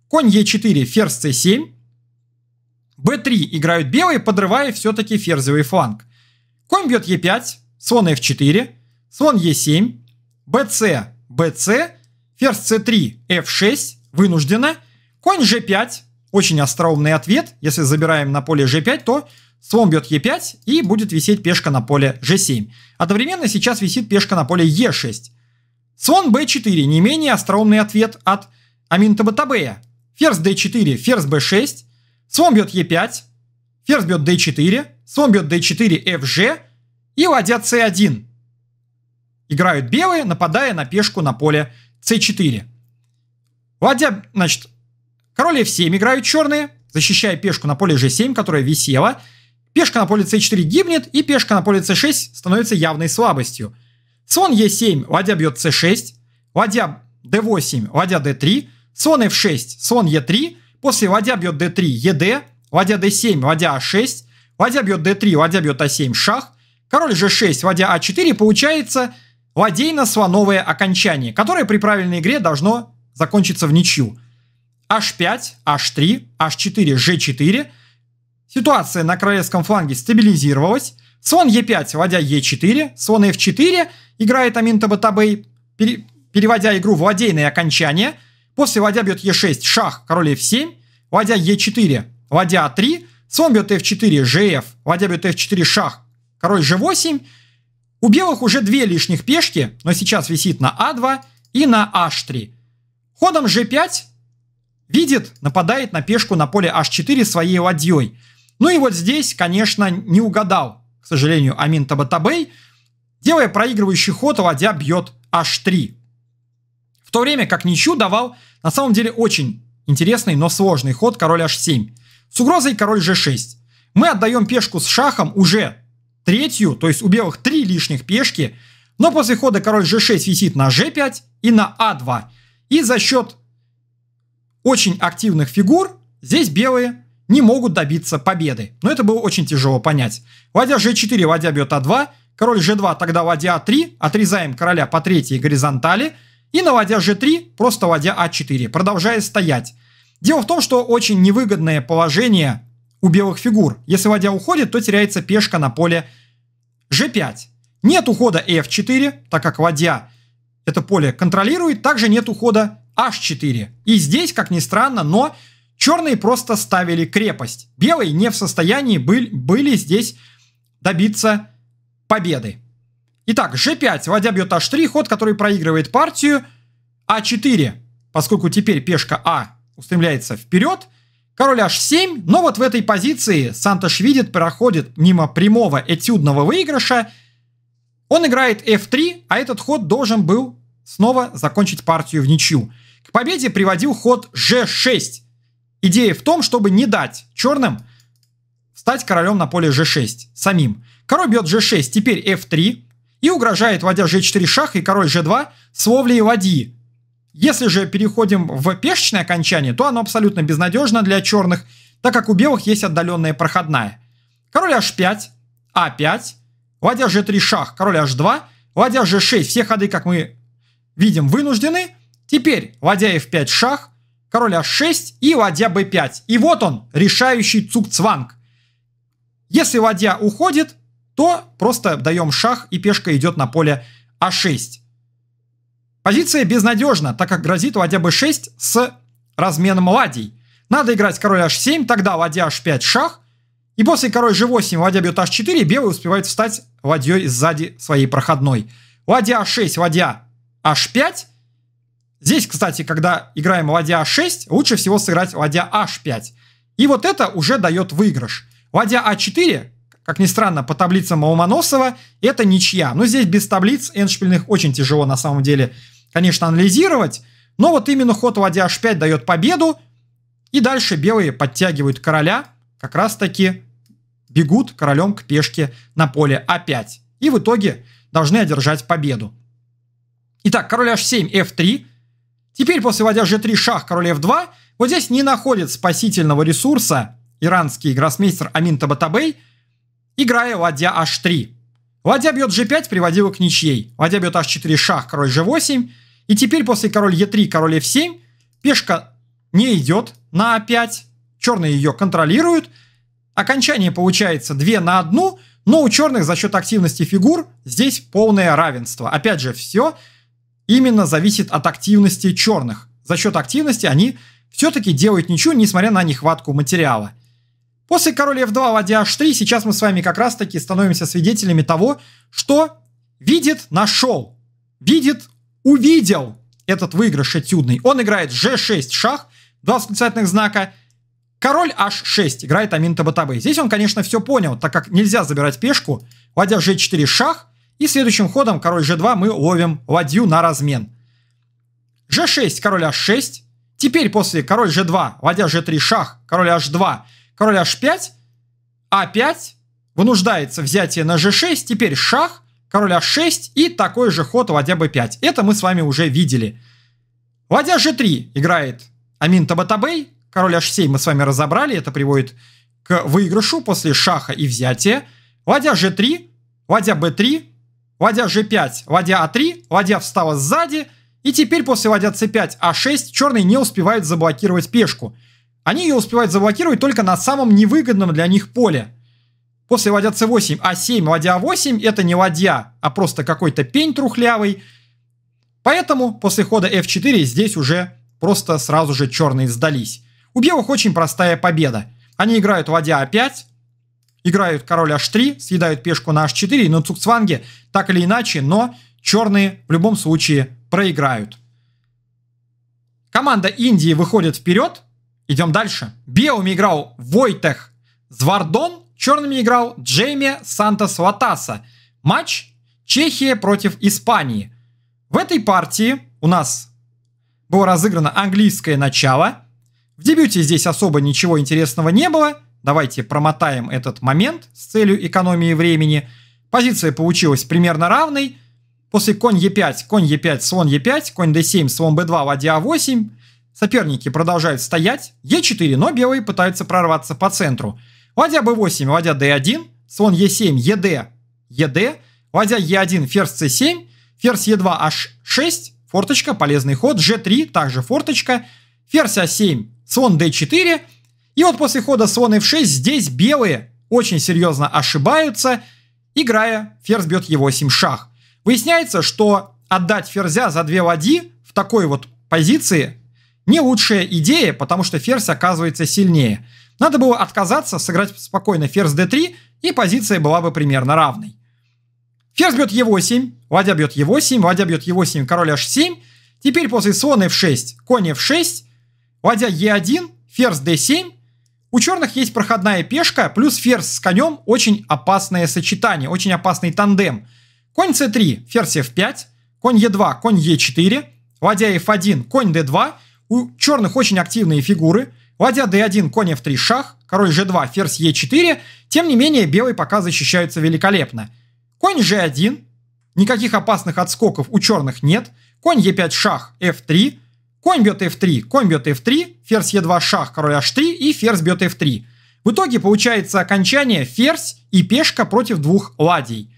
Speaker 1: конь e4, ферзь c7. b3 играют белые, подрывая все-таки ферзевый фланг. Конь бьет Е5, слон F4, слон Е7, BC, BC, ферзь c3, f6, вынуждена. Конь g5, очень остроумный ответ. Если забираем на поле g5, то слон бьет е 5 и будет висеть пешка на поле g7. Одновременно сейчас висит пешка на поле e6. Слон b4, не менее остроумный ответ от Аминта Батабея. Ферзь d4, ферзь b6, слон бьет е 5 Ферзь бьет d4, слон бьет d4, fg и ладья c1. Играют белые, нападая на пешку на поле c4. Ладья, значит, король f7 играют черные, защищая пешку на поле g7, которая висела. Пешка на поле c4 гибнет, и пешка на поле c6 становится явной слабостью. Слон e7, ладья бьет c6, ладья d8, ладья d3, слон f6, слон e3, после ладья бьет d3, ед, Ладья d7, ладья a6. Ладья бьет d3, ладья бьет a7, а шах. Король g6, ладья a4. Получается ладейно-слоновое окончание, которое при правильной игре должно закончиться в ничью. h5, h3, h4, g4. Ситуация на королевском фланге стабилизировалась. Слон e5, ладья e4, слон f4, играет Амин Табатабей, пере, переводя игру в ладейные окончание. После ладья бьет e6, шах, король f7, ладья e4, ладья А3, слон бьет F4, ЖФ, ладья бьет F4, шах, король G8. У белых уже две лишних пешки, но сейчас висит на А2 и на H3. Ходом G5 видит, нападает на пешку на поле H4 своей ладьей. Ну и вот здесь, конечно, не угадал, к сожалению, Амин Табатабей, делая проигрывающий ход, ладья бьет H3. В то время как ничью давал на самом деле очень интересный, но сложный ход король H7. С угрозой король g6. Мы отдаем пешку с шахом уже третью, то есть у белых три лишних пешки, но после хода король g6 висит на g5 и на a2. А и за счет очень активных фигур здесь белые не могут добиться победы. Но это было очень тяжело понять. Ладья g4, ладья бьет а2, король g2, тогда ладья a а 3 отрезаем короля по третьей горизонтали, и на ладья g3 просто ладья a 4 продолжая стоять. Дело в том, что очень невыгодное положение у белых фигур. Если ладья уходит, то теряется пешка на поле g5. Нет ухода f4, так как ладья это поле контролирует. Также нет ухода h4. И здесь, как ни странно, но черные просто ставили крепость. Белые не в состоянии были, были здесь добиться победы. Итак, g5, ладья бьет h3, ход, который проигрывает партию, a а 4 поскольку теперь пешка а устремляется вперед. Король h7, но вот в этой позиции Сантош видит, проходит мимо прямого этюдного выигрыша. Он играет f3, а этот ход должен был снова закончить партию в ничью. К победе приводил ход g6. Идея в том, чтобы не дать черным стать королем на поле g6 самим. Король бьет g6, теперь f3 и угрожает, вводя g4 шах и король g2 с ловлей ладьи. Если же переходим в пешечное окончание, то оно абсолютно безнадежно для черных, так как у белых есть отдаленная проходная. Король h5, а5, ладья g3 шах, король h2, ладья g6. Все ходы, как мы видим, вынуждены. Теперь ладья f5 шах, король h6 и ладья b5. И вот он, решающий цукцванг. Если ладья уходит, то просто даем шах и пешка идет на поле а6. Позиция безнадежна, так как грозит ладья b6 с разменом ладей. Надо играть король h7, тогда ладья h5 шах. И после король g8 ладья бьет h4, белый успевает встать ладьей сзади своей проходной. Ладья h6, ладья h5. Здесь, кстати, когда играем ладья h6, лучше всего сыграть ладья h5. И вот это уже дает выигрыш. Ладья а4 как ни странно, по таблицам Ломоносова это ничья. Но ну, здесь без таблиц эндшпильных очень тяжело на самом деле, конечно, анализировать. Но вот именно ход ладья h5 дает победу. И дальше белые подтягивают короля. Как раз таки бегут королем к пешке на поле а5. И в итоге должны одержать победу. Итак, король h7, f3. Теперь после ладья g3, шах, король f2. Вот здесь не находит спасительного ресурса иранский гроссмейстер Амин Табатабей – играя ладья h3. Ладья бьет g5 приводила к ничьей. Ладья бьет h4 шах, король g8. И теперь после король e3, король f7 пешка не идет на a5. Черные ее контролируют. Окончание получается 2 на 1, но у черных за счет активности фигур здесь полное равенство. Опять же, все именно зависит от активности черных. За счет активности они все-таки делают ничью, несмотря на нехватку материала. После Король F2, ладья H3, сейчас мы с вами как раз-таки становимся свидетелями того, что видит нашел, видит увидел этот выигрыш этюдный. Он играет G6 шах, два восклицательных знака, король H6 играет Амин Табатабе. Здесь он, конечно, все понял, так как нельзя забирать пешку, ладья G4 шах, и следующим ходом король G2 мы ловим ладью на размен. G6, король H6, теперь после король G2, ладья G3 шах, король H2, король h5, а5 вынуждается взятие на g6, теперь шах, король h6 и такой же ход ладья b5. Это мы с вами уже видели. Ладья g3 играет Амин Табатабей, король h7 мы с вами разобрали, это приводит к выигрышу после шаха и взятия. Ладья g3, ладья b3, ладья g5, ладья a а 3 ладья встала сзади, и теперь после ладья c5, а6 черные не успевают заблокировать пешку – они ее успевают заблокировать только на самом невыгодном для них поле. После ладья c8, а7, ладья 8 это не ладья, а просто какой-то пень трухлявый. Поэтому после хода f4 здесь уже просто сразу же черные сдались. У белых очень простая победа. Они играют ладья a а 5 играют король h3, съедают пешку на h4 но на цукцванге так или иначе, но черные в любом случае проиграют. Команда Индии выходит вперед, Идем дальше. Белыми играл Войтех Звардон, черными играл Джейми Сантос Латаса. Матч Чехия против Испании. В этой партии у нас было разыграно английское начало. В дебюте здесь особо ничего интересного не было. Давайте промотаем этот момент с целью экономии времени. Позиция получилась примерно равной. После конь e5, конь e5, слон e5, конь d7, слон b2, ладья a8. Соперники продолжают стоять. Е4, но белые пытаются прорваться по центру. Ладья b8, ладья d1, слон e7, ед, ед, ладья e1, ферзь c7, ферзь e2, h6, а форточка, полезный ход, g3, также форточка, ферзь a а 7 слон d4. И вот после хода слон f6 здесь белые очень серьезно ошибаются, играя ферзь бьет e8 шах. Выясняется, что отдать ферзя за две ладьи в такой вот позиции не лучшая идея, потому что ферзь оказывается сильнее. Надо было отказаться, сыграть спокойно ферзь d3, и позиция была бы примерно равной. Ферзь бьет e8, ладья бьет e8, ладья бьет e8, король h7. Теперь после слона f6, конь f6, ладья e1, ферзь d7. У черных есть проходная пешка, плюс ферзь с конем очень опасное сочетание, очень опасный тандем. Конь c3, ферзь f5, конь e2, конь e4, ладья f1, конь d2– у черных очень активные фигуры. Ладья d1, конь f3, шах, король g2, ферзь e4. Тем не менее, белый пока защищается великолепно. Конь g1. Никаких опасных отскоков у черных нет. Конь e5, шах, f3. Конь бьет f3, конь бьет f3, ферзь e2, шах, король h3 и ферзь бьет f3. В итоге получается окончание ферзь и пешка против двух ладей.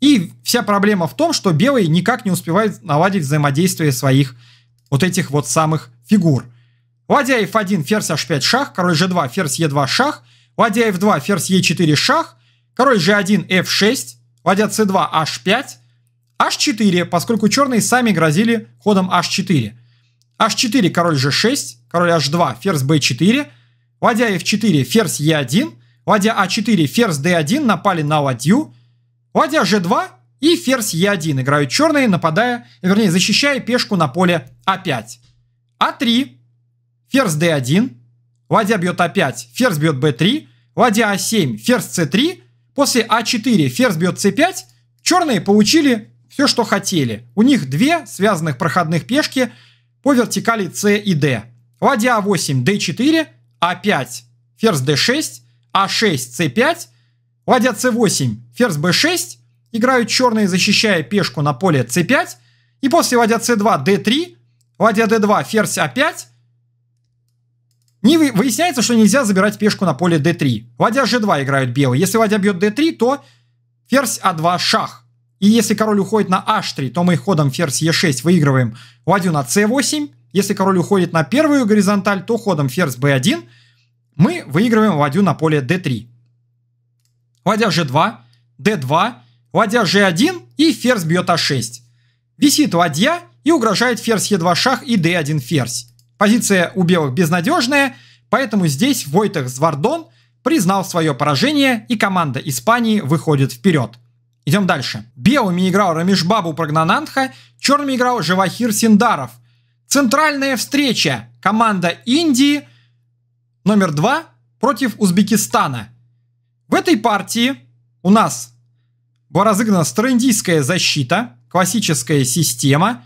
Speaker 1: И вся проблема в том, что белые никак не успевают наладить взаимодействие своих вот этих вот самых фигур. Ладья f1, ферзь h5, шах, король g2, ферзь e2, шах, ладья f2, ферзь e4, шах, король g1, f6, ладья c2, h5, h4, поскольку черные сами грозили ходом h4. h4, король g6, король h2, ферзь b4, ладья f4, ферзь e1, ладья a 4 ферзь d1 напали на ладью, ладья g2, и ферзь Е1 играют черные, нападая, вернее, защищая пешку на поле А5. А3, ферзь d1, ладья бьет А5, ферзь бьет b3, ладья А7, ферзь c3, после А4 ферзь бьет c5, черные получили все, что хотели. У них две связанных проходных пешки по вертикали С и Д. Ладья А8, d4, А5, ферзь d6, А6, c5, ладья c8, ферзь b6, играют черные, защищая пешку на поле c5, и после ладья c2, d3, ладья d2, ферзь a5, а не выясняется, что нельзя забирать пешку на поле d3. Ладья g2 играют белые. Если ладья бьет d3, то ферзь a2 а шах. И если король уходит на h3, то мы ходом ферзь e6 выигрываем ладью на c8. Если король уходит на первую горизонталь, то ходом ферзь b1 мы выигрываем ладью на поле d3. Ладья g2, d2, Ладья g1 и ферзь бьет а6. Висит ладья и угрожает ферзь е 2 шах и d1 ферзь. Позиция у белых безнадежная, поэтому здесь Войтех Звардон признал свое поражение и команда Испании выходит вперед. Идем дальше. Белыми играл Рамишбабу Прагнананха, черными играл Живахир Синдаров. Центральная встреча. Команда Индии номер 2 против Узбекистана. В этой партии у нас была разыграна стрендийская защита, классическая система.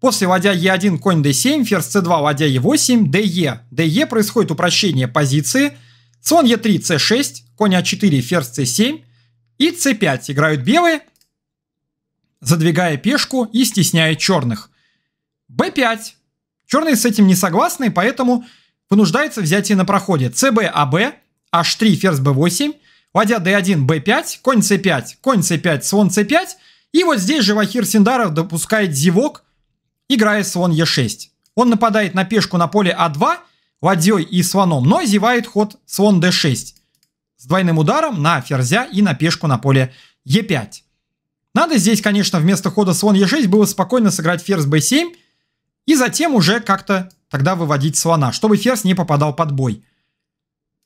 Speaker 1: После ладья Е1, конь d7, ферзь c2, ладья e8, de. de происходит упрощение позиции. Слон e3, c6, конь а4, ферзь c7 и c5 играют белые, задвигая пешку и стесняя черных. b5. Черные с этим не согласны, поэтому вынуждается взять взятие на проходе. cb, аб, h3, ферзь b8, Ладья d1, b5, конь c5, конь c5, слон c5. И вот здесь же Вахир Синдаров допускает зевок, играя слон e6. Он нападает на пешку на поле a а 2 ладьей и слоном, но зевает ход слон d6 с двойным ударом на ферзя и на пешку на поле e5. Надо здесь, конечно, вместо хода слон e6 было спокойно сыграть ферзь b7 и затем уже как-то тогда выводить слона, чтобы ферзь не попадал под бой.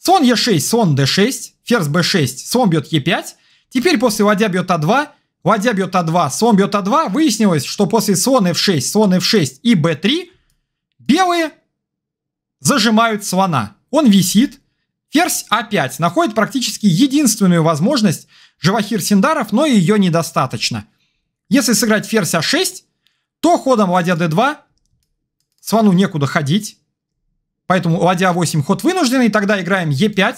Speaker 1: Слон Е6, слон Д6, ферзь Б6, слон бьет Е5. Теперь после ладья бьет А2, ладья бьет А2, слон бьет А2, выяснилось, что после слон F6, слон F6 и Б3 белые зажимают слона. Он висит. Ферзь А5 находит практически единственную возможность Живахир Синдаров, но ее недостаточно. Если сыграть ферзь А6, то ходом ладья d2 слону некуда ходить. Поэтому ладья 8 ход вынужденный, тогда играем Е5,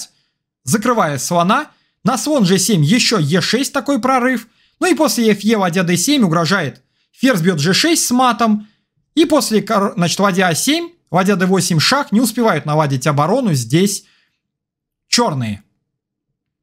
Speaker 1: закрывая слона. На слон G7 еще Е6 такой прорыв. Ну и после Фе ладья D7 угрожает. Ферзь бьет G6 с матом. И после, значит, ладья А7, ладья D8 шаг не успевают наладить оборону здесь черные.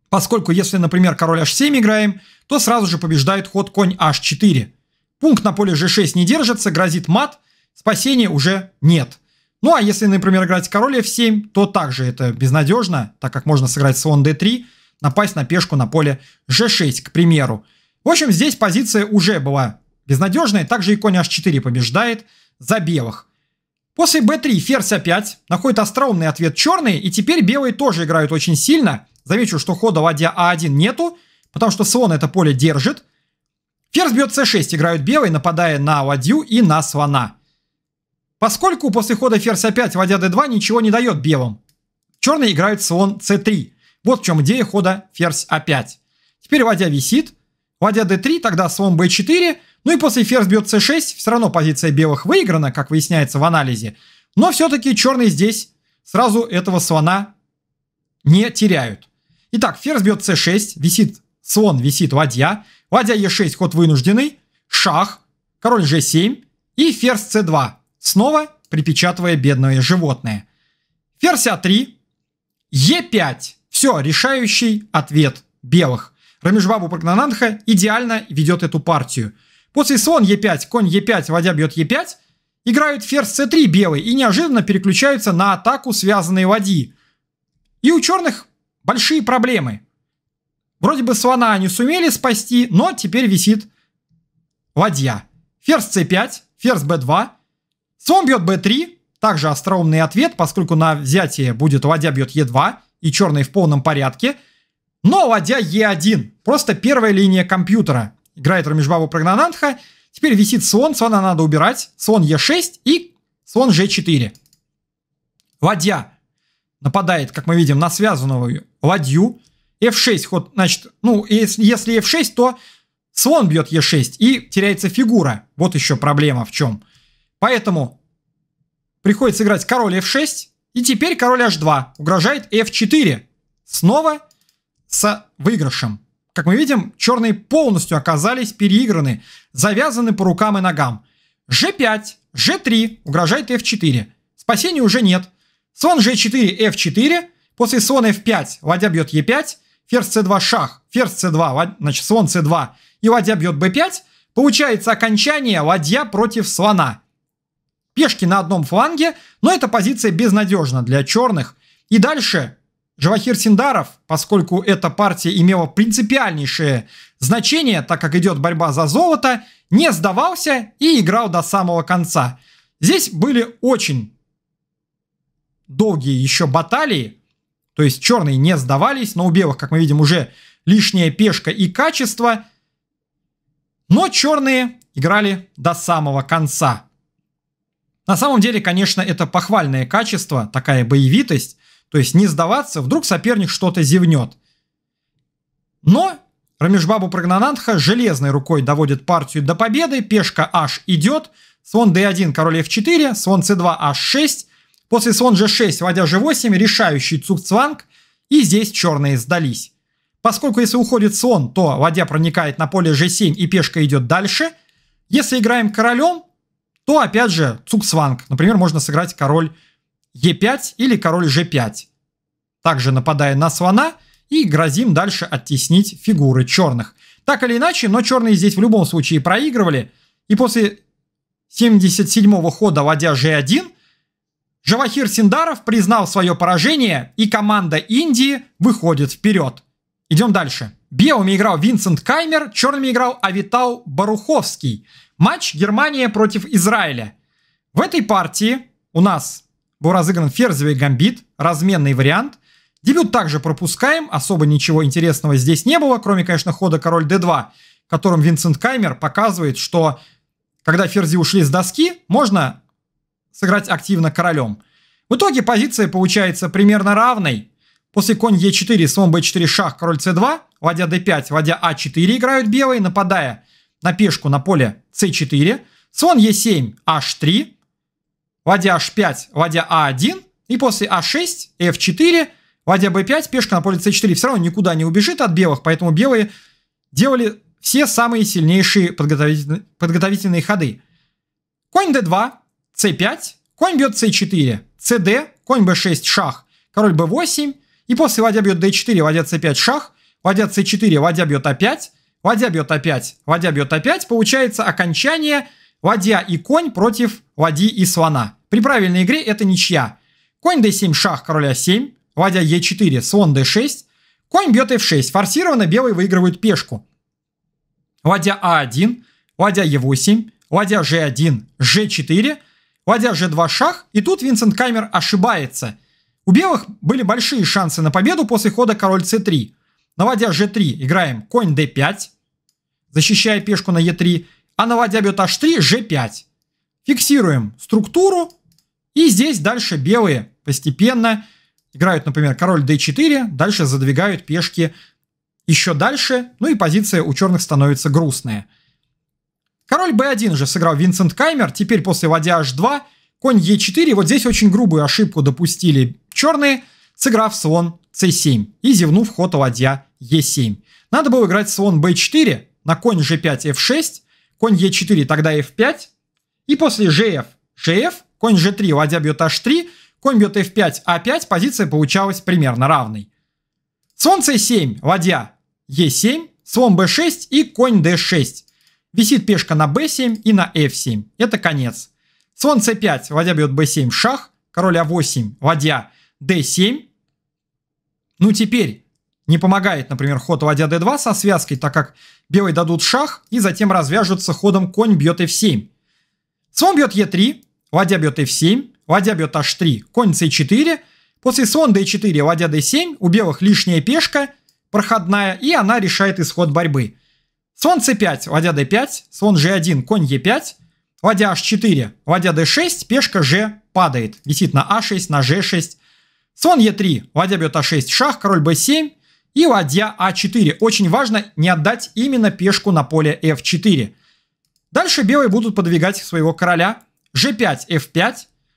Speaker 1: Поскольку если, например, король h7 играем, то сразу же побеждает ход конь h4. Пункт на поле g6 не держится, грозит мат, спасения уже нет. Ну а если, например, играть король f7, то также это безнадежно, так как можно сыграть слон d3, напасть на пешку на поле g6, к примеру. В общем, здесь позиция уже была безнадежной, также и конь h4 побеждает за белых. После b3 ферзь a5 находит остроумный ответ черный, и теперь белые тоже играют очень сильно. Замечу, что хода ладья a1 а нету, потому что слон это поле держит. Ферзь бьет c6, играют белые, нападая на ладью и на слона. Поскольку после хода ферзь а5, вводя d2, ничего не дает белым. Черные играют слон c3. Вот в чем идея хода ферзь а5. Теперь ладья висит. Ладья d3, тогда слон b4. Ну и после ферзь бьет c6. Все равно позиция белых выиграна, как выясняется в анализе. Но все-таки черные здесь сразу этого слона не теряют. Итак, ферзь бьет c6. Висит слон, висит ладья. Ладья e6, ход вынужденный. Шах. Король g7. И ферзь c2 снова припечатывая бедное животное. Ферзь а 3. Е5. Все, решающий ответ белых. Рамишбабу Прагнананха идеально ведет эту партию. После слон Е5, конь Е5, водя бьет Е5, играют ферзь С3 белый и неожиданно переключаются на атаку связанной ладьи. И у черных большие проблемы. Вроде бы слона они сумели спасти, но теперь висит ладья. Ферзь с 5 ферзь b2, Слон бьет b3, также остроумный ответ, поскольку на взятие будет ладья бьет e2 и черный в полном порядке. Но ладья e1, просто первая линия компьютера. Играет Рамижбабу Прагнананха. Теперь висит слон, слона надо убирать. Слон e6 и слон g4. Ладья нападает, как мы видим, на связанную ладью. f6 ход, значит, ну, если f6, то слон бьет e6 и теряется фигура. Вот еще проблема в чем. Поэтому приходится играть король f6. И теперь король h2 угрожает f4. Снова с выигрышем. Как мы видим, черные полностью оказались переиграны, завязаны по рукам и ногам. g5, g3 угрожает f4. Спасения уже нет. Слон g4, f4. После слона f5 ладья бьет e5. Ферзь c2 шах, ферзь c2, значит слон c2 и ладья бьет b5. Получается окончание ладья против слона. Пешки на одном фланге, но эта позиция безнадежна для черных. И дальше Джавахир Синдаров, поскольку эта партия имела принципиальнейшее значение, так как идет борьба за золото, не сдавался и играл до самого конца. Здесь были очень долгие еще баталии, то есть черные не сдавались, но у белых, как мы видим, уже лишняя пешка и качество. Но черные играли до самого конца. На самом деле, конечно, это похвальное качество, такая боевитость, то есть не сдаваться, вдруг соперник что-то зевнет. Но Рамишбабу Прагнанантха железной рукой доводит партию до победы, пешка h идет, слон d1, король f4, слон c2, h6, после слон g6, ладья g8, решающий цукцванг, и здесь черные сдались. Поскольку если уходит слон, то ладья проникает на поле g7 и пешка идет дальше. Если играем королем, то опять же цуксванг. Например, можно сыграть король Е5 или король Ж5. Также нападая на слона и грозим дальше оттеснить фигуры черных. Так или иначе, но черные здесь в любом случае проигрывали. И после 77-го хода, водя G1, Жавахир Синдаров признал свое поражение, и команда Индии выходит вперед. Идем дальше. Белыми играл Винсент Каймер, черными играл Авитал Баруховский. Матч Германия против Израиля. В этой партии у нас был разыгран ферзевый гамбит, разменный вариант. Дебют также пропускаем, особо ничего интересного здесь не было, кроме, конечно, хода король d2, которым Винсент Каймер показывает, что когда ферзи ушли с доски, можно сыграть активно королем. В итоге позиция получается примерно равной. После конь e4, слон b4, шах, король c2 – ладья d5, ладья а4 играют белые, нападая на пешку на поле c4, слон e7, h3, ладья h5, ладья а1, и после а6, f4, ладья b5, пешка на поле c4 все равно никуда не убежит от белых, поэтому белые делали все самые сильнейшие подготовительные, подготовительные ходы. Конь d2, c5, конь бьет c4, cd, конь b6, шах, король b8, и после ладья бьет d4, ладья c5, шах, Ладья c4, ладья бьет a5, а ладья бьет a5, а ладья бьет a5. А получается окончание ладья и конь против ладьи и слона. При правильной игре это ничья. Конь d7, шах, король a7, ладья e4, слон d6. Конь бьет f6, форсированно белые выигрывают пешку. Ладья а1, ладья e8, ладья g1, g4, ладья g2, шах. И тут Винсент Каймер ошибается. У белых были большие шансы на победу после хода король c3. Наводя g3, играем конь d5, защищая пешку на e3, а наводя бьет h3, g5. Фиксируем структуру, и здесь дальше белые постепенно играют, например, король d4, дальше задвигают пешки еще дальше, ну и позиция у черных становится грустная. Король b1 же сыграл Винсент Каймер, теперь после ладья h2, конь e4, вот здесь очень грубую ошибку допустили черные – сыграв слон c7 и зевнув ход ладья e7. Надо было играть слон b4 на конь g5 f6, конь e4 тогда f5 и после gf gf, конь g3, ладья бьет h3, конь бьет f5, a5, а позиция получалась примерно равной. Слон c7, ладья e7, слон b6 и конь d6. Висит пешка на b7 и на f7. Это конец. Слон c5, ладья бьет b7, шах, король a8, а ладья d7, ну теперь не помогает, например, ход ладья d2 со связкой, так как белые дадут шах и затем развяжутся ходом конь бьет f7. Слон бьет e3, ладья бьет f7, ладья бьет h3, конь c4, после слон d4, ладья d7, у белых лишняя пешка проходная, и она решает исход борьбы. Слон c5, ладья d5, слон g1, конь e5, ладья h4, ладья d6, пешка g падает, висит на a6, а на g6, Слон Е3, ладья бьет А6, шах, король Б7 и ладья А4. Очень важно не отдать именно пешку на поле F4. Дальше белые будут подвигать своего короля. G5, F5,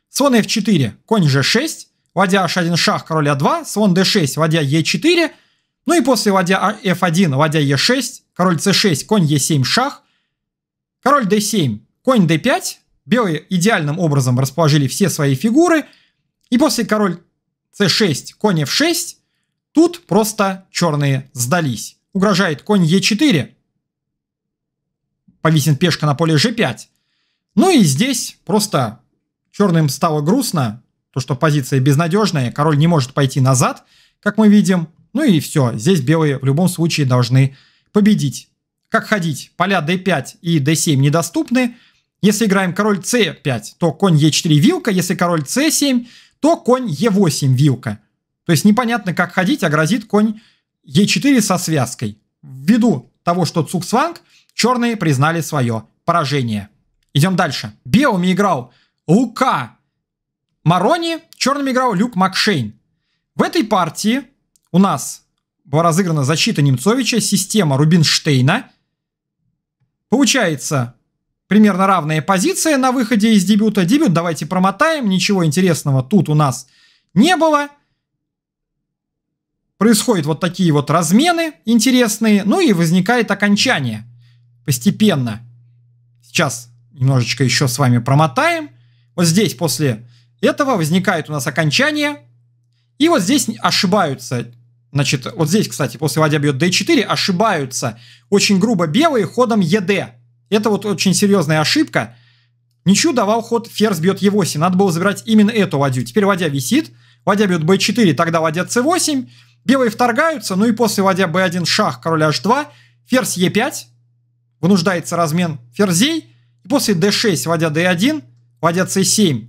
Speaker 1: слон F4, конь G6, ладья H1, шах, король А2, слон D6, ладья Е4. Ну и после ладья F1, ладья Е6, король c6, конь е 7 шах, король d7, конь d5. Белые идеальным образом расположили все свои фигуры. И после король c6, конь f6. Тут просто черные сдались. Угрожает конь e4. Повисит пешка на поле g5. Ну и здесь просто черным стало грустно. То, что позиция безнадежная, король не может пойти назад, как мы видим. Ну и все, здесь белые в любом случае должны победить. Как ходить? Поля d5 и d7 недоступны. Если играем король c5, то конь e4 вилка. Если король c7, то конь Е8 вилка. То есть непонятно, как ходить, а грозит конь Е4 со связкой. Ввиду того, что Цуксванг, черные признали свое поражение. Идем дальше. Белыми играл Лука Марони, черными играл Люк Макшейн. В этой партии у нас была разыграна защита Немцовича, система Рубинштейна. Получается, примерно равные позиции на выходе из дебюта. Дебют давайте промотаем, ничего интересного тут у нас не было. Происходят вот такие вот размены интересные, ну и возникает окончание постепенно. Сейчас немножечко еще с вами промотаем. Вот здесь после этого возникает у нас окончание, и вот здесь ошибаются Значит, вот здесь, кстати, после ладья бьет d4, ошибаются очень грубо белые ходом ед. Это вот очень серьезная ошибка. Ничью давал ход, ферзь бьет Е8. Надо было забирать именно эту ладью. Теперь ладья висит, ладья бьет б 4 тогда ладья c8. Белые вторгаются, ну и после ладья b1 шах, король h2, ферзь e5, вынуждается размен ферзей. И после d6 ладья d1, ладья c7,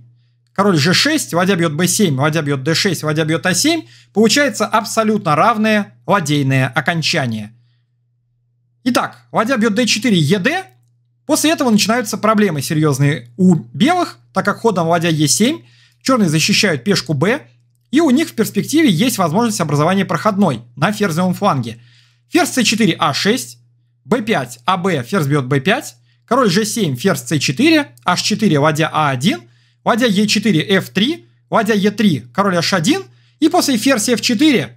Speaker 1: король g6, ладья бьет b7, ладья бьет d6, ладья бьет a7. А Получается абсолютно равное ладейное окончание. Итак, ладья бьет d4, ед, После этого начинаются проблемы серьезные у белых, так как ходом ладья Е7, черные защищают пешку Б, и у них в перспективе есть возможность образования проходной на ферзевом фланге. Ферзь c4, а6, b5, аб, ферзь бьет b5, король g7, ферзь c4, h4, ладья а1, ладья e4, f3, ладья e3, король h1, и после ферзь f4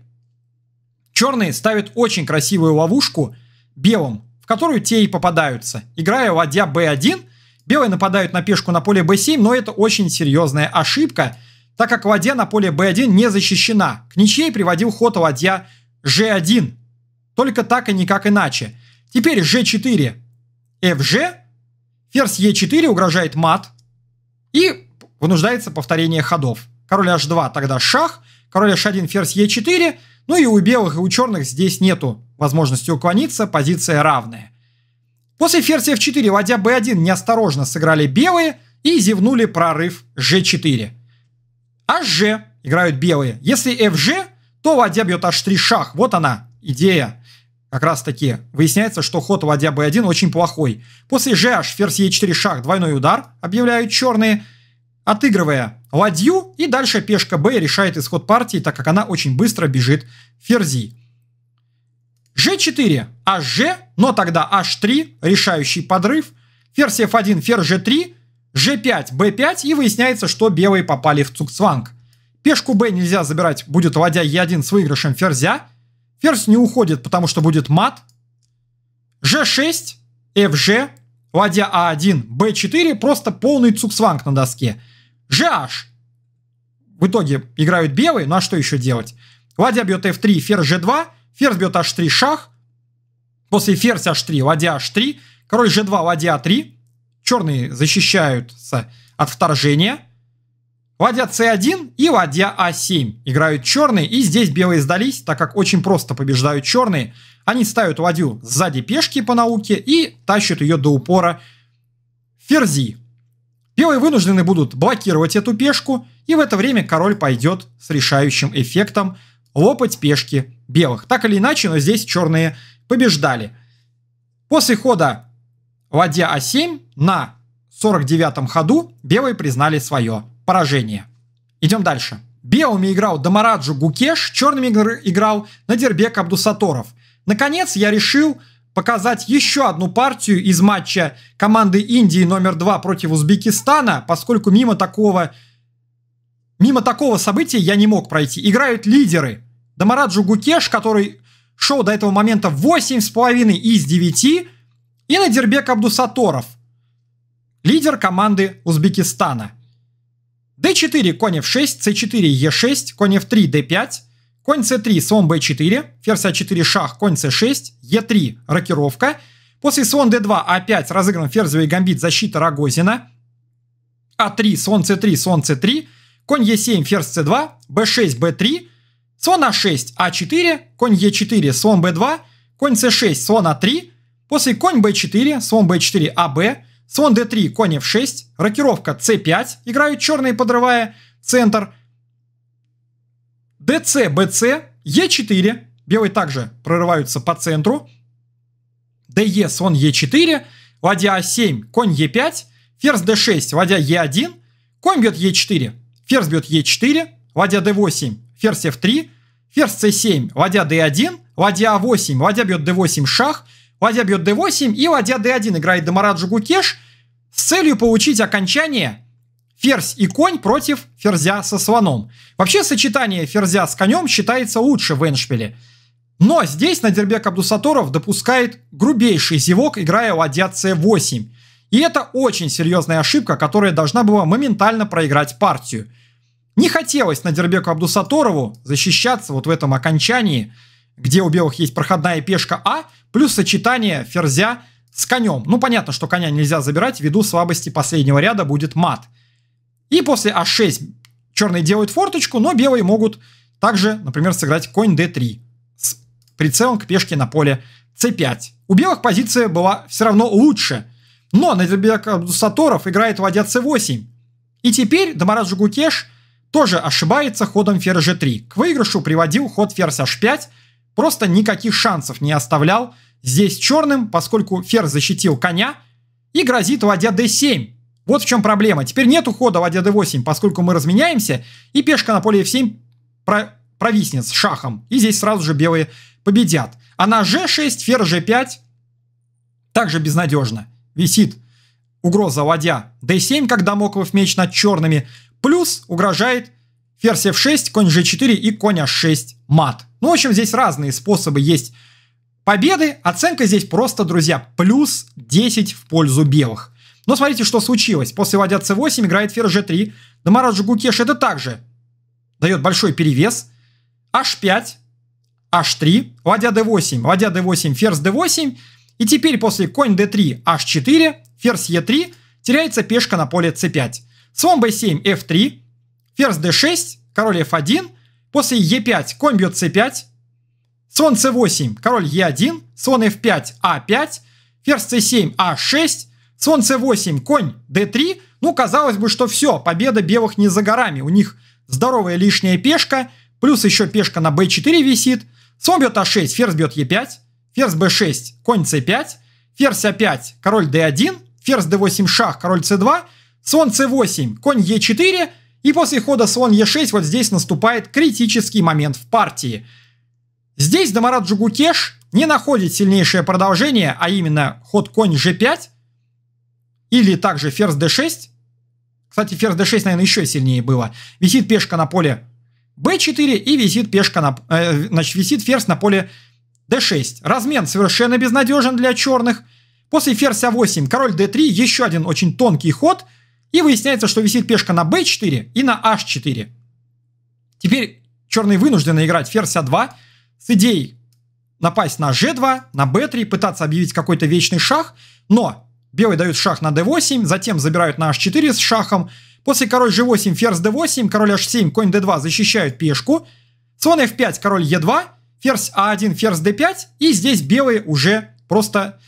Speaker 1: черные ставят очень красивую ловушку белым, которую те и попадаются. Играя ладья b1, белые нападают на пешку на поле b7, но это очень серьезная ошибка, так как ладья на поле b1 не защищена. К ничьей приводил ход ладья g1. Только так и никак иначе. Теперь g4, fg, ферзь e4 угрожает мат и вынуждается повторение ходов. Король h2 тогда шах, король h1, ферзь e4, ну и у белых и у черных здесь нету возможностью уклониться, позиция равная. После ферзь f4, ладья b1 неосторожно сыграли белые и зевнули прорыв g4. hg играют белые. Если fg, то ладья бьет h3 шах. Вот она, идея. Как раз таки выясняется, что ход ладья b1 очень плохой. После gh ферзь e4 шах двойной удар, объявляют черные, отыгрывая ладью, и дальше пешка b решает исход партии, так как она очень быстро бежит ферзи. G4, HG, но тогда H3, решающий подрыв, ферзь F1, ферзь G3, G5, B5, и выясняется, что белые попали в цукцванг. Пешку b нельзя забирать, будет ладья e1 с выигрышем ферзя. Ферзь не уходит, потому что будет мат. g6, fg, ладья a1, а b4, просто полный цуксванг на доске. gh. В итоге играют белые, ну а что еще делать? Ладья бьет f3, ферзь g2, Ферзь бьет h3 шах. После ферзь h3, ладья h3. Король g2, ладья 3. Черные защищаются от вторжения. Ладья c1 и ладья а7 играют черные. И здесь белые сдались, так как очень просто побеждают черные. Они ставят ладью сзади пешки по науке и тащат ее до упора ферзи. Белые вынуждены будут блокировать эту пешку, и в это время король пойдет с решающим эффектом лопать пешки белых. Так или иначе, но здесь черные побеждали. После хода ладья А7 на 49-м ходу белые признали свое поражение. Идем дальше. Белыми играл Дамараджу Гукеш, черными играл Надирбек Абдусаторов. Наконец я решил показать еще одну партию из матча команды Индии номер 2 против Узбекистана, поскольку мимо такого, мимо такого события я не мог пройти. Играют лидеры Дамараджу Гукеш, который шел до этого момента 8,5 из 9, и на Надирбек Абдусаторов, лидер команды Узбекистана. d4, конь f6, c4, e6, конь f3, d5, конь c3, слон b4, ферзь a4, а шах, конь c6, e3, рокировка. После слон d2, a5, разыгран ферзевый гамбит, защита Рогозина. a3, слон c3, слон c3, конь e7, ферзь c2, b6, b3, Слон А6, А4, конь Е4, слон b 2 конь c 6 слон А3, после конь b 4 слон Б4, АБ, слон d 3 конь Ф6, рокировка c 5 играют черные, подрывая центр, ДЦ, БЦ, Е4, белые также прорываются по центру, ДЕ, слон e 4 ладья А7, конь Е5, ферзь d6, ладья e1, конь бьет e4, ферзь бьет e4, ладья d8, ферзь f3, ферзь c7, ладья d1, ладья a8, ладья бьет d8 шах, ладья бьет d8 и ладья d1 играет Дамараджу Гукеш с целью получить окончание ферзь и конь против ферзя со слоном. Вообще сочетание ферзя с конем считается лучше в эндшпиле. Но здесь Надербек Абдусаторов допускает грубейший зевок, играя ладья c8. И это очень серьезная ошибка, которая должна была моментально проиграть партию. Не хотелось Надербеку Абдусаторову защищаться вот в этом окончании, где у белых есть проходная пешка А, плюс сочетание ферзя с конем. Ну, понятно, что коня нельзя забирать, ввиду слабости последнего ряда будет мат. И после А6 черные делают форточку, но белые могут также, например, сыграть конь d3 с прицелом к пешке на поле c5. У белых позиция была все равно лучше, но Надербек Абдусаторов играет ладья c8. И теперь Дамарас Жугукеш – тоже ошибается ходом ферзь g3. К выигрышу приводил ход ферзь h5, просто никаких шансов не оставлял здесь черным, поскольку ферзь защитил коня и грозит ладья d7. Вот в чем проблема. Теперь нет ухода ладья d8, поскольку мы разменяемся, и пешка на поле f7 про провиснет с шахом. И здесь сразу же белые победят. А на g6, ферзь g5 также безнадежно. Висит угроза ладья d7, когда дамоклов меч над черными. Плюс угрожает ферзь f6, конь g4 и конь h6 мат. Ну, в общем, здесь разные способы есть победы. Оценка здесь просто, друзья, плюс 10 в пользу белых. Но смотрите, что случилось. После ладья c8 играет ферзь g3. дамара Гукеш это также дает большой перевес. h5, h3, ладья d8, ладья d8, ферзь d8. И теперь после конь d3, h4, ферзь e3, теряется пешка на поле c5. Слон b7, f3, ферзь d6, король f1, после e5 конь бьет c5, слон c8, король e1, слон f5, a5, ферзь c7, a6, слон c8, конь d3. Ну, казалось бы, что все, победа белых не за горами, у них здоровая лишняя пешка, плюс еще пешка на b4 висит, слон бьет a6, а ферзь бьет e5, ферзь b6, конь c5, ферзь a5, а король d1, ферзь d8 шах, король c2, слон c8, конь e4, и после хода слон e6 вот здесь наступает критический момент в партии. Здесь Дамарат Джугукеш не находит сильнейшее продолжение, а именно ход конь g5 или также ферзь d6. Кстати, ферзь d6, наверное, еще сильнее было. Висит пешка на поле b4 и висит пешка на, э, значит, висит ферзь на поле d6. Размен совершенно безнадежен для черных. После ферзь а8, король d3, еще один очень тонкий ход – и выясняется, что висит пешка на b4 и на h4. Теперь черные вынуждены играть ферзь a а 2 с идеей напасть на g2, на b3, пытаться объявить какой-то вечный шах, но белые дают шах на d8, затем забирают на h4 с шахом, после король g8, ферзь d8, король h7, конь d2 защищают пешку, слон f5, король e2, ферзь a а 1 ферзь d5, и здесь белые уже просто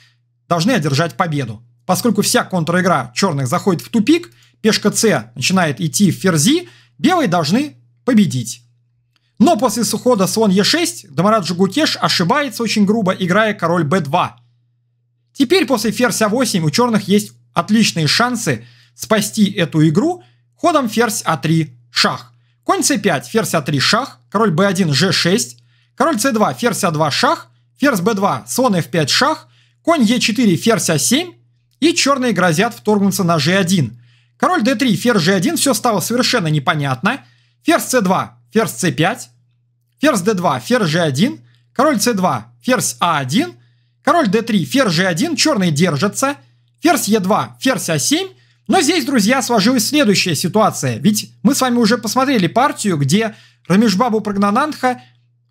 Speaker 1: должны одержать победу. Поскольку вся контр-игра черных заходит в тупик, пешка С начинает идти в ферзи, белые должны победить. Но после ухода слон Е6 Дамарат Жугукеш ошибается очень грубо, играя король Б2. Теперь после ферзь А8 у черных есть отличные шансы спасти эту игру ходом ферзь А3 шах. Конь С5, ферзь А3 шах, король Б1 Ж6, король С2, ферзь А2 шах, ферзь Б2, слон Ф5 шах, конь Е4, ферзь А7, и черные грозят вторгнуться на g1. Король d3, ферзь g1, все стало совершенно непонятно. Ферзь c2, ферзь c5, ферзь d2, ферзь g1, король c2, ферзь a1, а король d3, ферзь g1, черные держатся, ферзь e2, ферзь a7. А Но здесь, друзья, сложилась следующая ситуация. Ведь мы с вами уже посмотрели партию, где Рамишбабу Прагнананха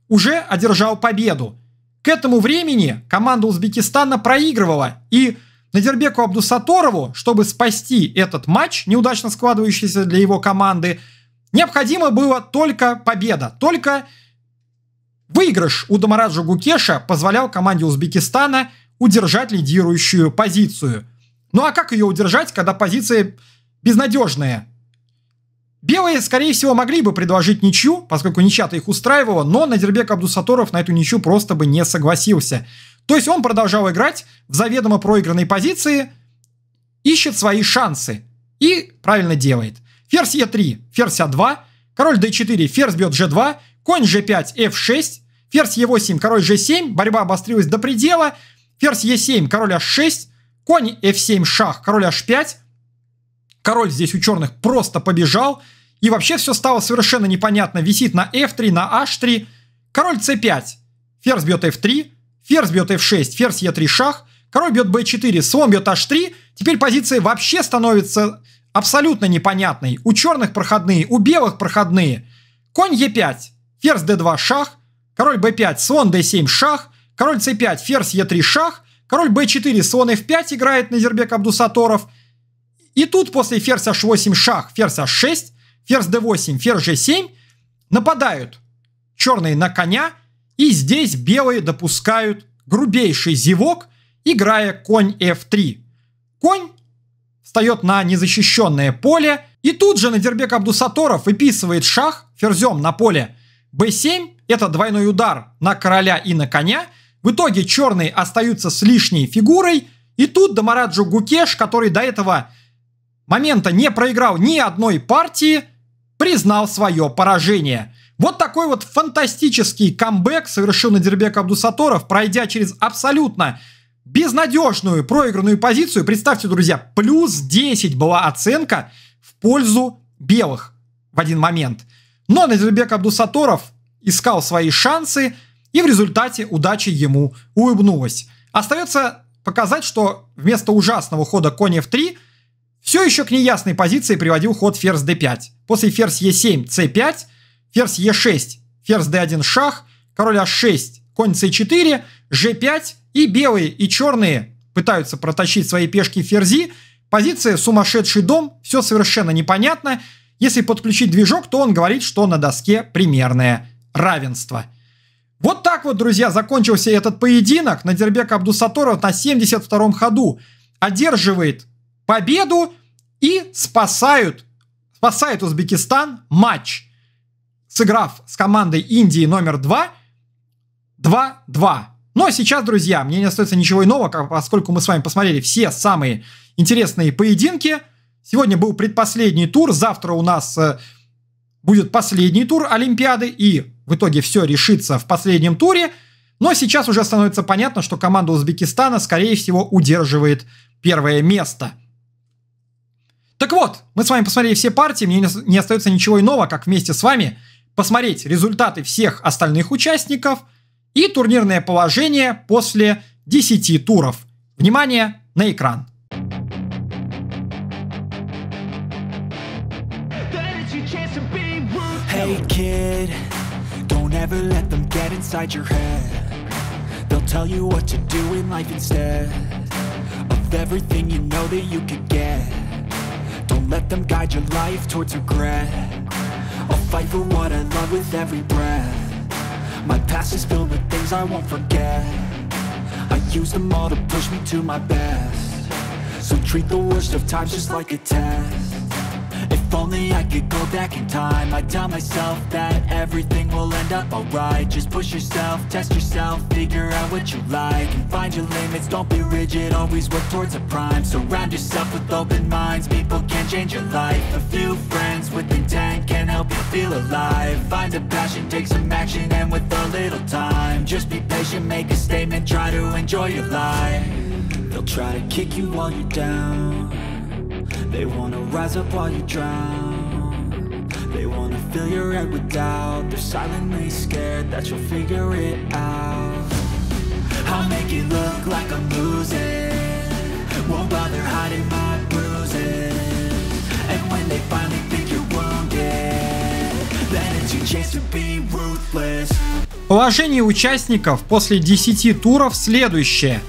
Speaker 1: уже одержал победу. К этому времени команда Узбекистана проигрывала, и Надербеку Абдусаторову, чтобы спасти этот матч, неудачно складывающийся для его команды, необходима была только победа, только выигрыш у Дамараджа Гукеша позволял команде Узбекистана удержать лидирующую позицию. Ну а как ее удержать, когда позиции безнадежные? Белые, скорее всего, могли бы предложить ничью, поскольку ничья-то их устраивала, но Надербек Абдусаторов на эту ничью просто бы не согласился – то есть он продолжал играть в заведомо проигранной позиции, ищет свои шансы и правильно делает. Ферзь Е3, ферзь А2, король d4, ферзь бьет g2, конь g5, f6, ферзь e8, король g7, борьба обострилась до предела, ферзь e7, король h6, конь f7, шах, король h5, король здесь у черных просто побежал, и вообще все стало совершенно непонятно, висит на f3, на h3, король c5, ферзь бьет f3, Ферзь бьет f6, ферзь e3 шах, король бьет b4, слон бьет h3. Теперь позиция вообще становится абсолютно непонятной. У черных проходные, у белых проходные. Конь e5, ферзь d2 шах, король b5, слон d7 шах, король c5, ферзь e3 шах, король b4, слон f5 играет Назербек Абдусаторов. И тут после ферзь h8 шах, ферзь h6, ферзь d8, ферзь g7 нападают черные на коня – и здесь белые допускают грубейший зевок, играя конь f3. Конь встает на незащищенное поле, и тут же Надербек Абдусаторов выписывает шах ферзем на поле b7, это двойной удар на короля и на коня. В итоге черные остаются с лишней фигурой, и тут Дамараджу Гукеш, который до этого момента не проиграл ни одной партии, признал свое поражение – вот такой вот фантастический камбэк совершил Надирбек Абдусаторов, пройдя через абсолютно безнадежную проигранную позицию. Представьте, друзья, плюс 10 была оценка в пользу белых в один момент. Но Надирбек Абдусаторов искал свои шансы, и в результате удача ему улыбнулась. Остается показать, что вместо ужасного хода конь f3 все еще к неясной позиции приводил ход ферзь d5. После ферзь e7, c5 – ферзь e 6 ферзь d1 шах, король h6, а конь c4, g5 и белые и черные пытаются протащить свои пешки ферзи. Позиция сумасшедший дом, все совершенно непонятно. Если подключить движок, то он говорит, что на доске примерное равенство. Вот так вот, друзья, закончился этот поединок. Надербек Абдусаторов на 72-м ходу одерживает победу и спасают, спасает Узбекистан матч сыграв с командой Индии номер 2 2-2. но сейчас, друзья, мне не остается ничего иного, поскольку мы с вами посмотрели все самые интересные поединки. Сегодня был предпоследний тур, завтра у нас э, будет последний тур Олимпиады, и в итоге все решится в последнем туре. Но сейчас уже становится понятно, что команда Узбекистана, скорее всего, удерживает первое место. Так вот, мы с вами посмотрели все партии, мне не остается ничего иного, как вместе с вами – посмотреть результаты всех остальных участников и турнирное положение после 10 туров. Внимание на экран.
Speaker 2: Hey kid, don't ever let them get inside your head. They'll tell you what to do in life instead of everything you know that you could get. Don't let them guide your life towards regret. I'll fight for what I love with every breath My past is filled with things I won't forget I use them all to push me to my best So treat the worst of times just like a test if only I could go back in time I'd tell myself that everything will end up alright Just push yourself, test yourself, figure out what you like And find your limits, don't be rigid, always work towards a prime Surround yourself with open minds, people can change your life A few friends with intent can help you feel alive Find a passion, take some action, and with a little time Just be patient, make a statement, try to enjoy your life They'll try to kick you while you're down They wanna rise up while you drown They wanna fill your head with doubt They're silently scared that you'll figure it out I'll make it look like I'm losing Won't bother hiding my bruises And when they finally think you're wounded Then it's your chance to be ruthless
Speaker 1: Положение участников после 10 туров следующее.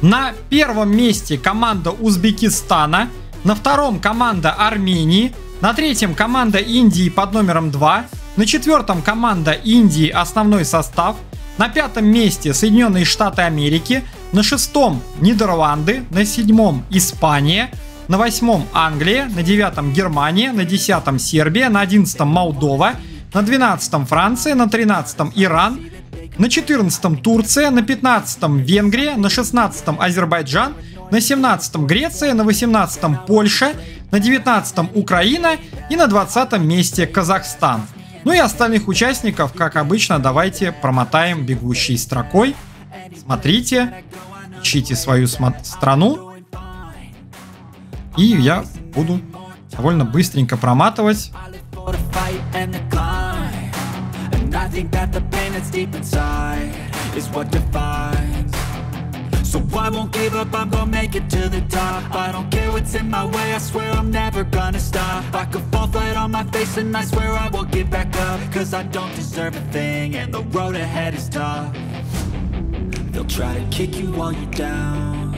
Speaker 1: На первом месте команда Узбекистана – на втором команда Армении. На третьем команда Индии под номером 2. На четвертом команда Индии основной состав. На пятом месте Соединенные Штаты Америки. На шестом Нидерланды. На седьмом Испания. На восьмом Англия. На девятом Германия. На десятом Сербия. На одиннадцатом Молдова. На двенадцатом Франция. На тринадцатом Иран. На четырнадцатом Турция. На пятнадцатом Венгрия. На шестнадцатом Азербайджан на 17-м Греция, на 18-м Польша, на 19-м Украина и на 20-м месте Казахстан. Ну и остальных участников, как обычно, давайте промотаем бегущей строкой. Смотрите, ищите свою страну. И я буду довольно быстренько проматывать.
Speaker 2: So I won't give up, I'm gonna make it to the top I don't care what's in my way, I swear I'm never gonna stop I could fall flat on my face and I swear I will get back up Cause I don't deserve a thing and the road ahead is tough
Speaker 1: They'll try to kick you while you're down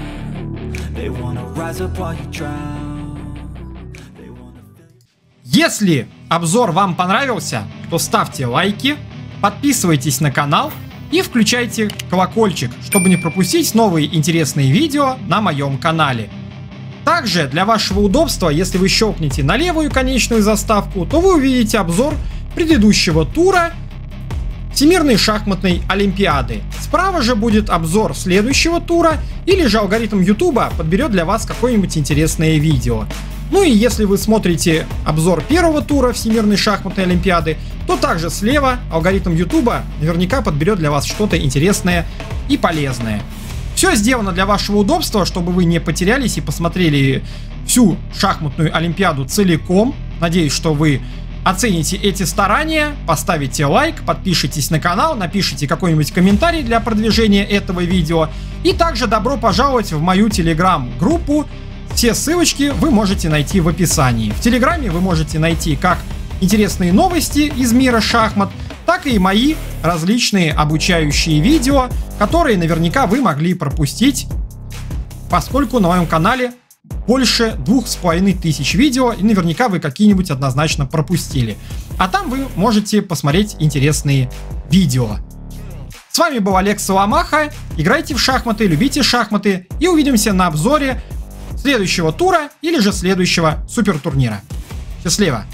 Speaker 1: They wanna rise up while you drown Если обзор вам понравился, то ставьте лайки, подписывайтесь на канал и включайте колокольчик, чтобы не пропустить новые интересные видео на моем канале. Также для вашего удобства, если вы щелкнете на левую конечную заставку, то вы увидите обзор предыдущего тура Всемирной шахматной олимпиады. Справа же будет обзор следующего тура или же алгоритм YouTube подберет для вас какое-нибудь интересное видео. Ну и если вы смотрите обзор первого тура Всемирной шахматной олимпиады, то также слева алгоритм Ютуба наверняка подберет для вас что-то интересное и полезное. Все сделано для вашего удобства, чтобы вы не потерялись и посмотрели всю шахматную олимпиаду целиком. Надеюсь, что вы оцените эти старания, поставите лайк, подпишитесь на канал, напишите какой-нибудь комментарий для продвижения этого видео. И также добро пожаловать в мою телеграм-группу все ссылочки вы можете найти в описании. В Телеграме вы можете найти как интересные новости из мира шахмат, так и мои различные обучающие видео, которые наверняка вы могли пропустить, поскольку на моем канале больше двух с половиной тысяч видео, и наверняка вы какие-нибудь однозначно пропустили. А там вы можете посмотреть интересные видео. С вами был Олег Соломаха. Играйте в шахматы, любите шахматы и увидимся на обзоре следующего тура или же следующего супертурнира. Счастливо!